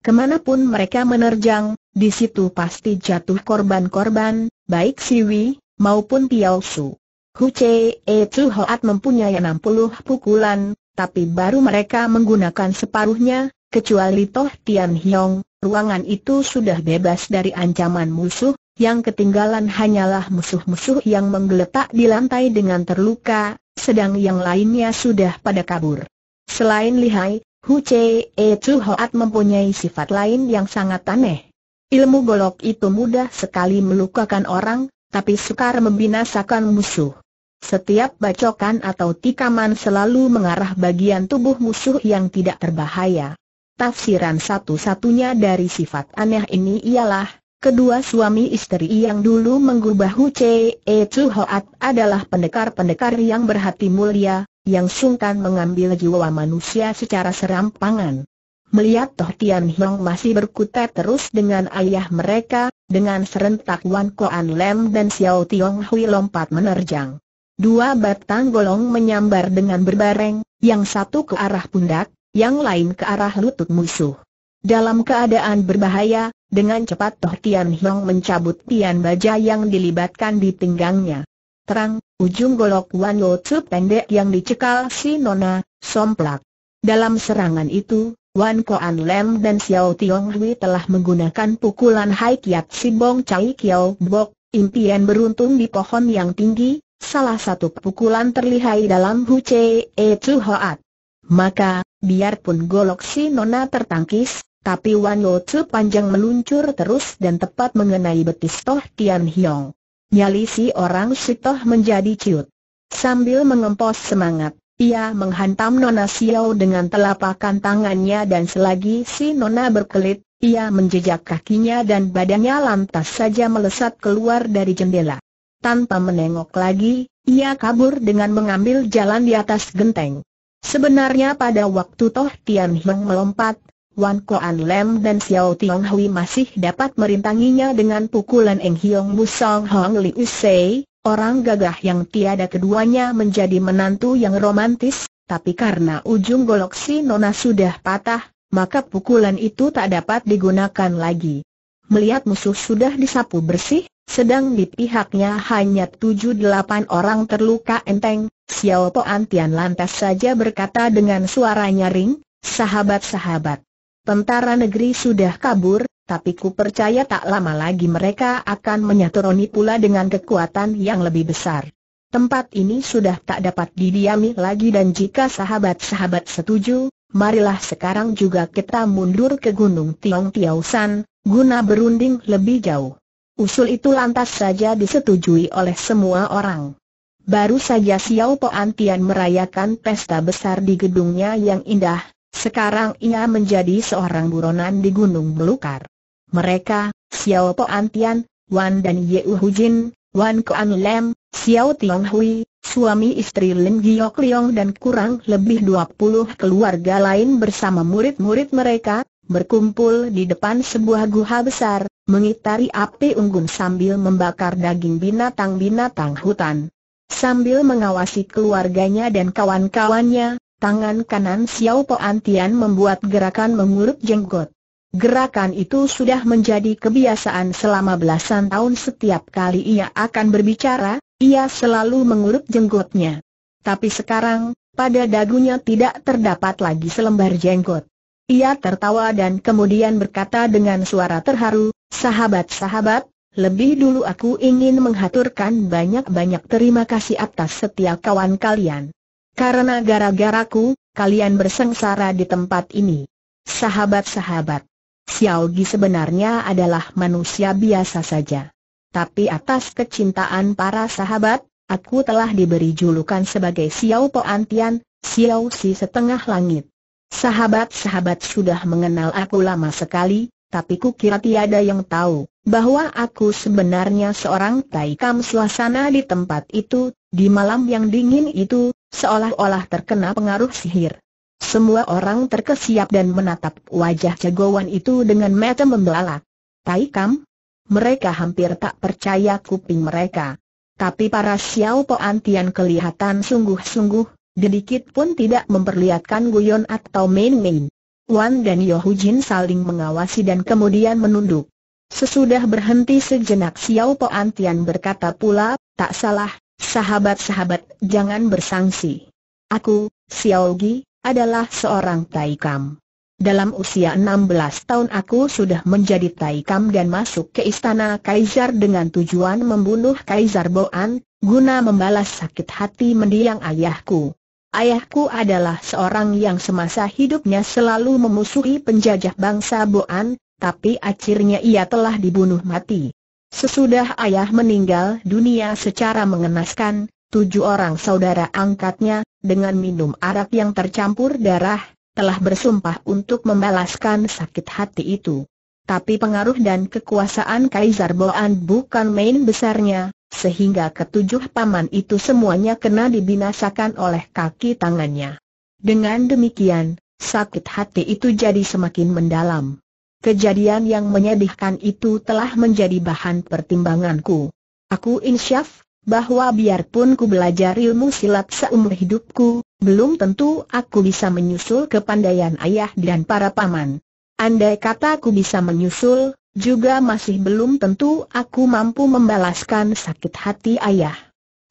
Kemanapun mereka menerjang, di situ pasti jatuh korban-korban, baik Siwi, maupun Piao Su. Hu Che E Tzu Hoat mempunyai 60 pukulan, tapi baru mereka menggunakan separuhnya, kecuali Toh Tian Hiong, ruangan itu sudah bebas dari ancaman musuh, yang ketinggalan hanyalah musuh-musuh yang menggeletak di lantai dengan terluka, sedang yang lainnya sudah pada kabur. Selain lihai, Hu Che E Chu Hoat mempunyai sifat lain yang sangat aneh. Ilmu golok itu mudah sekali melukakan orang, tapi sukar membinasakan musuh. Setiap bacokan atau tikaman selalu mengarah bagian tubuh musuh yang tidak terbahaya. Tafsiran satu-satunya dari sifat aneh ini ialah, kedua suami istri yang dulu menggubah Hu Che E Chu Hoat adalah pendekar-pendekar yang berhati mulia, yang sungkan mengambil jiwa manusia secara serampangan. Melihat Toh Tian Hiong masih berkutat terus dengan ayah mereka, dengan serentak Wan Koan Lem dan Xiao Tiong Hui lompat menerjang. Dua batang golong menyambar dengan berbareng, yang satu ke arah pundak, yang lain ke arah lutut musuh. Dalam keadaan berbahaya, dengan cepat Toh Tian Hiong mencabut tian baja yang dilibatkan di pinggangnya. Terang, Ujung golok Wan Lo Tzu pendek yang dicekal si Nona, somplak. Dalam serangan itu, Wan Koan Lem dan Xiao Tiong Hui telah menggunakan pukulan Hai Kiat Si Bong Chai Kiao Bok, impian beruntung di pohon yang tinggi, salah satu pukulan terlihai dalam Hu Che E Chu Hoat. Maka, biarpun golok si Nona tertangkis, tapi Wan Lo Tzu panjang meluncur terus dan tepat mengenai betis Toh Tian Hiong. Nyali si orang Sitoh menjadi ciut. Sambil mengempos semangat, ia menghantam Nona Xiao dengan telapakan tangannya dan selagi si Nona berkelit, ia menjejak kakinya dan badannya lantas saja melesat keluar dari jendela. Tanpa menengok lagi, ia kabur dengan mengambil jalan di atas genteng. Sebenarnya pada waktu Toh Tian Heng melompat, Wan Koan Lem dan Xiao Tiong Hui masih dapat merintanginya dengan pukulan Eng Hiong Bu Hong Liu Sei, orang gagah yang tiada keduanya menjadi menantu yang romantis, tapi karena ujung golok si Nona sudah patah, maka pukulan itu tak dapat digunakan lagi. Melihat musuh sudah disapu bersih, sedang di pihaknya hanya tujuh delapan orang terluka enteng, Xiao Poan Tian lantas saja berkata dengan suara nyaring, sahabat-sahabat, Tentara negeri sudah kabur, tapi ku percaya tak lama lagi mereka akan menyaturoni pula dengan kekuatan yang lebih besar. Tempat ini sudah tak dapat didiami lagi dan jika sahabat-sahabat setuju, marilah sekarang juga kita mundur ke Gunung Tiong Tiausan, guna berunding lebih jauh. Usul itu lantas saja disetujui oleh semua orang. Baru saja Xiao Po Antian merayakan pesta besar di gedungnya yang indah, sekarang ia menjadi seorang buronan di Gunung Belukar. Mereka, Xiao Po Antian, Wan dan Ye Hujin, Wan Kuan Lem, Xiao Tiong Hui, suami istri Lim Giok Liong dan kurang lebih 20 keluarga lain bersama murid-murid mereka, berkumpul di depan sebuah guha besar, mengitari api unggun sambil membakar daging binatang-binatang hutan. Sambil mengawasi keluarganya dan kawan-kawannya, tangan kanan Xiao Po Antian membuat gerakan mengurut jenggot. Gerakan itu sudah menjadi kebiasaan selama belasan tahun setiap kali ia akan berbicara, ia selalu mengurut jenggotnya. Tapi sekarang, pada dagunya tidak terdapat lagi selembar jenggot. Ia tertawa dan kemudian berkata dengan suara terharu, Sahabat-sahabat, lebih dulu aku ingin menghaturkan banyak-banyak terima kasih atas setia kawan kalian. Karena gara-garaku, kalian bersengsara di tempat ini. Sahabat-sahabat, Xiao Gi sebenarnya adalah manusia biasa saja. Tapi atas kecintaan para sahabat, aku telah diberi julukan sebagai Xiao Po Antian, Xiao Si Setengah Langit. Sahabat-sahabat sudah mengenal aku lama sekali, tapi ku kira tiada yang tahu bahwa aku sebenarnya seorang taikam suasana di tempat itu, di malam yang dingin itu, seolah-olah terkena pengaruh sihir. Semua orang terkesiap dan menatap wajah jagoan itu dengan mata membelalak. Taikam? Mereka hampir tak percaya kuping mereka. Tapi para Xiao Po Antian kelihatan sungguh-sungguh, sedikit pun tidak memperlihatkan guyon atau main-main. Wan dan Jin saling mengawasi dan kemudian menunduk. Sesudah berhenti sejenak Xiao Po Antian berkata pula, tak salah, Sahabat-sahabat, jangan bersangsi. Aku, Xiao Gi, adalah seorang Taikam. Dalam usia 16 tahun aku sudah menjadi Taikam dan masuk ke istana Kaisar dengan tujuan membunuh Kaisar Boan, guna membalas sakit hati mendiang ayahku. Ayahku adalah seorang yang semasa hidupnya selalu memusuhi penjajah bangsa Boan, tapi akhirnya ia telah dibunuh mati. Sesudah ayah meninggal dunia secara mengenaskan, tujuh orang saudara angkatnya, dengan minum arak yang tercampur darah, telah bersumpah untuk membalaskan sakit hati itu. Tapi pengaruh dan kekuasaan Kaisar Boan bukan main besarnya, sehingga ketujuh paman itu semuanya kena dibinasakan oleh kaki tangannya. Dengan demikian, sakit hati itu jadi semakin mendalam. Kejadian yang menyedihkan itu telah menjadi bahan pertimbanganku. Aku insyaf, bahwa biarpun ku belajar ilmu silat seumur hidupku, belum tentu aku bisa menyusul kepandaian ayah dan para paman. Andai kata aku bisa menyusul, juga masih belum tentu aku mampu membalaskan sakit hati ayah.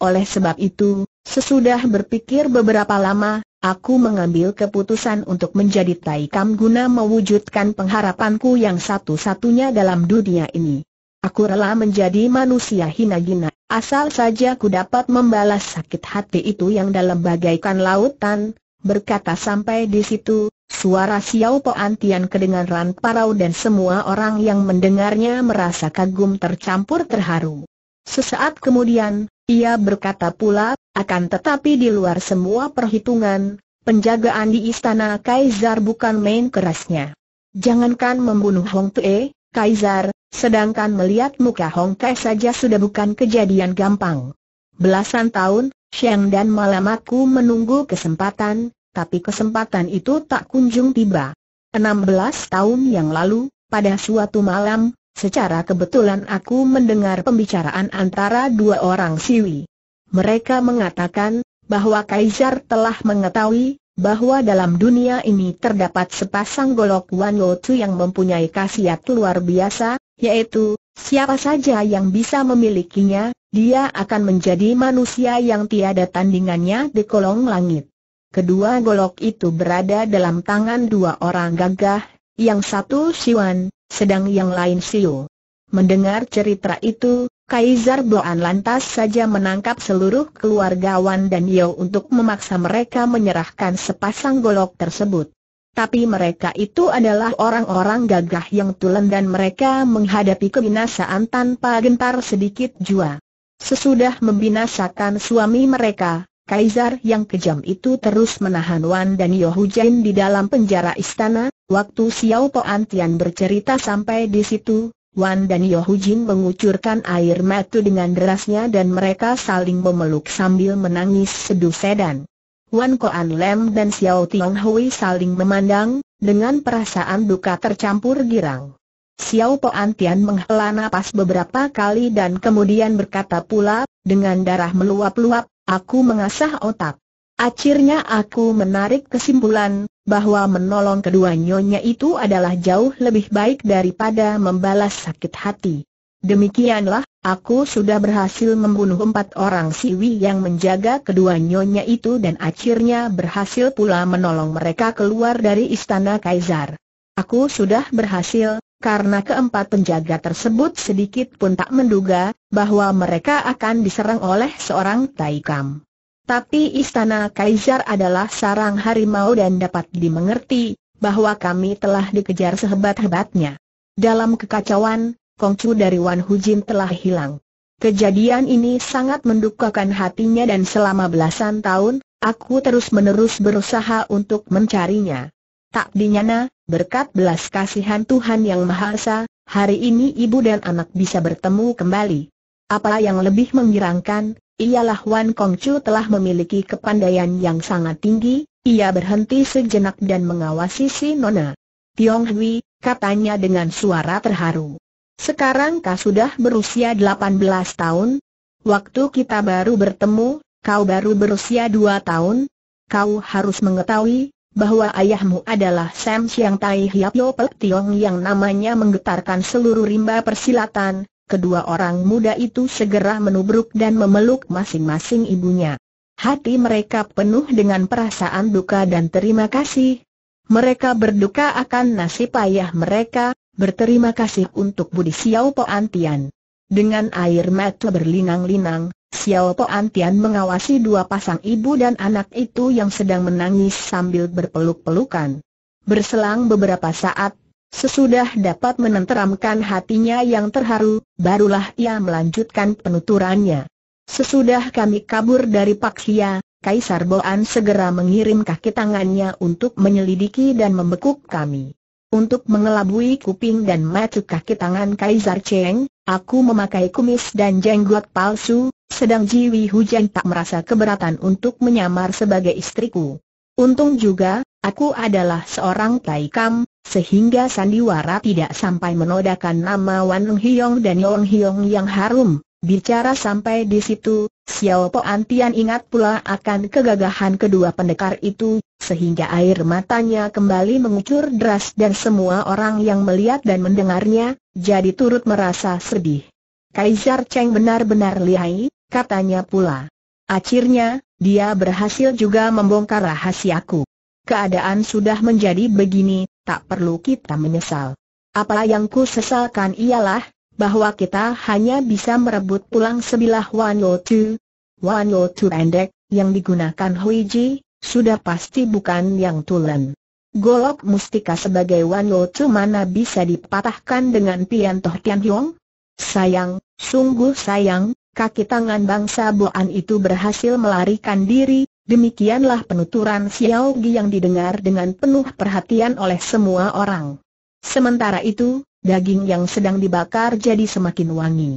Oleh sebab itu, sesudah berpikir beberapa lama, Aku mengambil keputusan untuk menjadi taikam guna mewujudkan pengharapanku yang satu-satunya dalam dunia ini. Aku rela menjadi manusia hina gina, asal saja ku dapat membalas sakit hati itu yang dalam bagaikan lautan, berkata sampai di situ, suara Xiao Po Antian kedengaran parau dan semua orang yang mendengarnya merasa kagum tercampur terharu. Sesaat kemudian, ia berkata pula, akan tetapi di luar semua perhitungan, penjagaan di istana Kaisar bukan main kerasnya. Jangankan membunuh Hong Tue, Kaisar, sedangkan melihat muka Hong Kai saja sudah bukan kejadian gampang. Belasan tahun, siang dan malam aku menunggu kesempatan, tapi kesempatan itu tak kunjung tiba. 16 tahun yang lalu, pada suatu malam, Secara kebetulan aku mendengar pembicaraan antara dua orang siwi. Mereka mengatakan, bahwa Kaisar telah mengetahui, bahwa dalam dunia ini terdapat sepasang golok Wan Lotu yang mempunyai khasiat luar biasa, yaitu, siapa saja yang bisa memilikinya, dia akan menjadi manusia yang tiada tandingannya di kolong langit. Kedua golok itu berada dalam tangan dua orang gagah, yang satu Siwan, sedang yang lain Siu. Mendengar cerita itu, Kaisar Boan lantas saja menangkap seluruh keluarga Wan dan Yao untuk memaksa mereka menyerahkan sepasang golok tersebut. Tapi mereka itu adalah orang-orang gagah yang tulen dan mereka menghadapi kebinasaan tanpa gentar sedikit jua. Sesudah membinasakan suami mereka, Kaisar yang kejam itu terus menahan Wan dan Yo hujan di dalam penjara istana, Waktu Xiao Po Tian bercerita sampai di situ, Wan dan Yohujin mengucurkan air mata dengan derasnya dan mereka saling memeluk sambil menangis seduh sedan. Wan Koan Lem dan Xiao Tiong Hui saling memandang, dengan perasaan duka tercampur girang. Xiao Po Tian menghela napas beberapa kali dan kemudian berkata pula, dengan darah meluap-luap, aku mengasah otak. Akhirnya aku menarik kesimpulan, bahwa menolong kedua nyonya itu adalah jauh lebih baik daripada membalas sakit hati. Demikianlah, aku sudah berhasil membunuh empat orang siwi yang menjaga kedua nyonya itu dan akhirnya berhasil pula menolong mereka keluar dari istana Kaisar. Aku sudah berhasil, karena keempat penjaga tersebut sedikit pun tak menduga, bahwa mereka akan diserang oleh seorang Taikam. Tapi istana Kaisar adalah sarang harimau dan dapat dimengerti, bahwa kami telah dikejar sehebat-hebatnya. Dalam kekacauan, Kongcu dari Wan Hujin telah hilang. Kejadian ini sangat mendukakan hatinya dan selama belasan tahun, aku terus-menerus berusaha untuk mencarinya. Tak dinyana, berkat belas kasihan Tuhan Yang Maha Esa, hari ini ibu dan anak bisa bertemu kembali. Apa yang lebih menggirangkan ialah Wan Kong Chu telah memiliki kepandaian yang sangat tinggi, ia berhenti sejenak dan mengawasi si Nona. Tiong Hui, katanya dengan suara terharu. Sekarang kau sudah berusia 18 tahun, waktu kita baru bertemu, kau baru berusia 2 tahun, kau harus mengetahui bahwa ayahmu adalah Sam Siang Tai Hiap Yopel Tiong yang namanya menggetarkan seluruh rimba persilatan, kedua orang muda itu segera menubruk dan memeluk masing-masing ibunya. Hati mereka penuh dengan perasaan duka dan terima kasih. Mereka berduka akan nasib ayah mereka, berterima kasih untuk Budi Xiao Po Antian. Dengan air mata berlinang-linang, Xiao Po Antian mengawasi dua pasang ibu dan anak itu yang sedang menangis sambil berpeluk-pelukan. Berselang beberapa saat, Sesudah dapat menenteramkan hatinya yang terharu, barulah ia melanjutkan penuturannya. Sesudah kami kabur dari Paksia, Kaisar Boan segera mengirim kaki tangannya untuk menyelidiki dan membekuk kami. Untuk mengelabui kuping dan mata kaki tangan Kaisar Cheng, aku memakai kumis dan jenggot palsu, sedang Jiwi Hujan tak merasa keberatan untuk menyamar sebagai istriku. Untung juga, aku adalah seorang taikam, sehingga sandiwara tidak sampai menodakan nama Wan Lung Hiong dan Yong Hiong yang harum. Bicara sampai di situ, Xiao Po Antian ingat pula akan kegagahan kedua pendekar itu, sehingga air matanya kembali mengucur deras dan semua orang yang melihat dan mendengarnya, jadi turut merasa sedih. Kaisar Cheng benar-benar lihai, katanya pula. Akhirnya, dia berhasil juga membongkar rahasiaku. Keadaan sudah menjadi begini, tak perlu kita menyesal. Apa yang ku sesalkan ialah, bahwa kita hanya bisa merebut pulang sebilah Wan Tu. Wan Tu pendek, yang digunakan Hui Ji, sudah pasti bukan yang tulen. Golok mustika sebagai Wan Tu mana bisa dipatahkan dengan Pian Toh Tian Hiong? Sayang, sungguh sayang, kaki tangan bangsa Boan itu berhasil melarikan diri, Demikianlah penuturan Xiao Gi yang didengar dengan penuh perhatian oleh semua orang. Sementara itu, daging yang sedang dibakar jadi semakin wangi.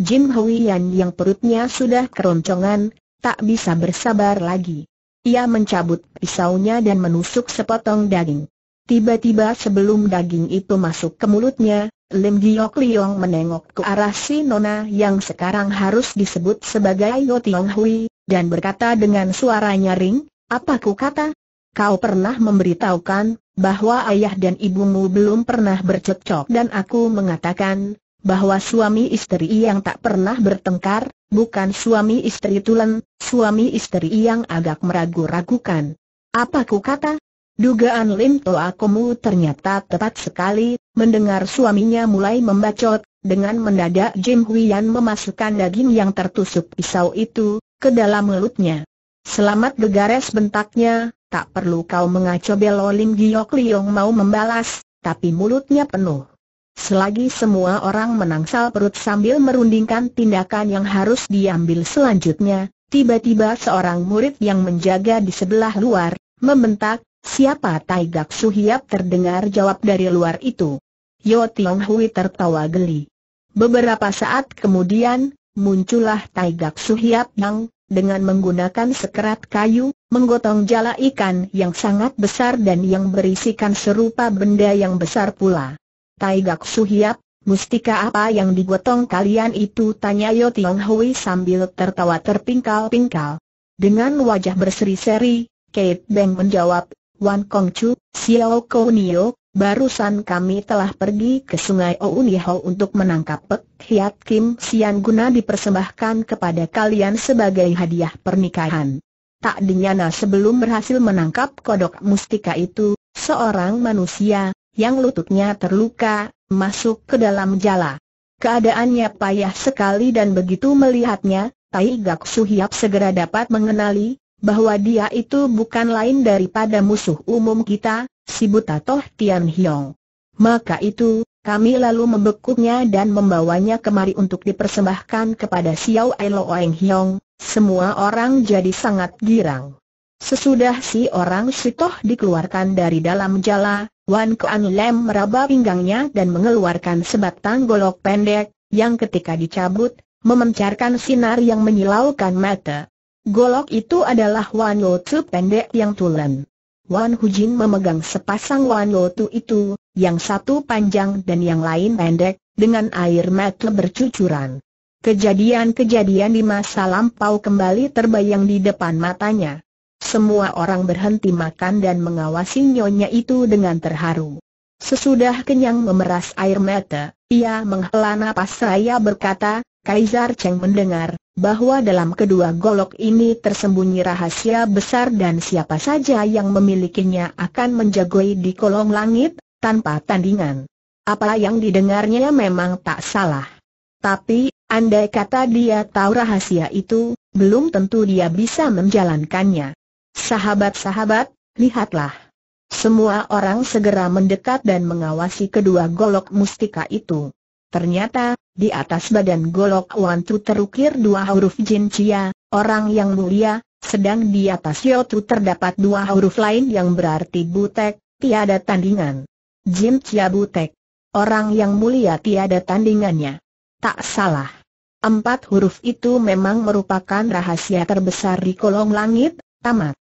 Jin Huiyan yang perutnya sudah keroncongan, tak bisa bersabar lagi. Ia mencabut pisaunya dan menusuk sepotong daging. Tiba-tiba sebelum daging itu masuk ke mulutnya, Lim Giok Liong menengok ke arah si Nona yang sekarang harus disebut sebagai Yo Tiong Hui, dan berkata dengan suara nyaring, apa ku kata? Kau pernah memberitahukan bahwa ayah dan ibumu belum pernah bercekcok dan aku mengatakan bahwa suami istri yang tak pernah bertengkar, bukan suami istri tulen, suami istri yang agak meragu-ragukan. Apa ku kata? Dugaan Lim Toa Komu ternyata tepat sekali, mendengar suaminya mulai membacot, dengan mendadak Jim Huyan memasukkan daging yang tertusuk pisau itu, ke dalam mulutnya. Selamat gegares bentaknya, tak perlu kau mengaco belo Lim Giok Liong mau membalas, tapi mulutnya penuh. Selagi semua orang menangsal perut sambil merundingkan tindakan yang harus diambil selanjutnya, tiba-tiba seorang murid yang menjaga di sebelah luar, membentak, Siapa Tai Su Suhiap terdengar jawab dari luar itu. Yo Tiong Hui tertawa geli. Beberapa saat kemudian, muncullah Tai Su Suhiap yang, dengan menggunakan sekerat kayu, menggotong jala ikan yang sangat besar dan yang berisikan serupa benda yang besar pula. Tai Su Suhiap, mustika apa yang digotong kalian itu? Tanya Yo Tiong Hui sambil tertawa terpingkal-pingkal. Dengan wajah berseri-seri, Kate Beng menjawab, Wan Kong Chu, Xiao Kounio, barusan kami telah pergi ke sungai Ouniho untuk menangkap Pek Hiat Kim Sian guna dipersembahkan kepada kalian sebagai hadiah pernikahan. Tak dinyana sebelum berhasil menangkap kodok mustika itu, seorang manusia, yang lututnya terluka, masuk ke dalam jala. Keadaannya payah sekali dan begitu melihatnya, Tai Gak Suhiap segera dapat mengenali, bahwa dia itu bukan lain daripada musuh umum kita, si buta Toh Tian Hiong. Maka itu, kami lalu membekuknya dan membawanya kemari untuk dipersembahkan kepada Xiao Elo Oeng Hiong, semua orang jadi sangat girang. Sesudah si orang Toh dikeluarkan dari dalam jala, Wan Kuan Lem meraba pinggangnya dan mengeluarkan sebatang golok pendek, yang ketika dicabut, memancarkan sinar yang menyilaukan mata. Golok itu adalah Wan Lo Tu pendek yang tulen. Wan Hu Jin memegang sepasang Wan Lo Tu itu, yang satu panjang dan yang lain pendek, dengan air mata bercucuran. Kejadian-kejadian di masa lampau kembali terbayang di depan matanya. Semua orang berhenti makan dan mengawasi nyonya itu dengan terharu. Sesudah kenyang memeras air mata, ia menghela nafas seraya berkata, Kaisar Cheng mendengar bahwa dalam kedua golok ini tersembunyi rahasia besar dan siapa saja yang memilikinya akan menjagoi di kolong langit tanpa tandingan. Apa yang didengarnya memang tak salah. Tapi, andai kata dia tahu rahasia itu, belum tentu dia bisa menjalankannya. Sahabat-sahabat, lihatlah. Semua orang segera mendekat dan mengawasi kedua golok mustika itu. Ternyata, di atas badan golok wan Wantu terukir dua huruf Jin Cia, orang yang mulia, sedang di atas Yotu terdapat dua huruf lain yang berarti butek, tiada tandingan. Jin Cia butek, orang yang mulia tiada tandingannya. Tak salah. Empat huruf itu memang merupakan rahasia terbesar di kolong langit, tamat.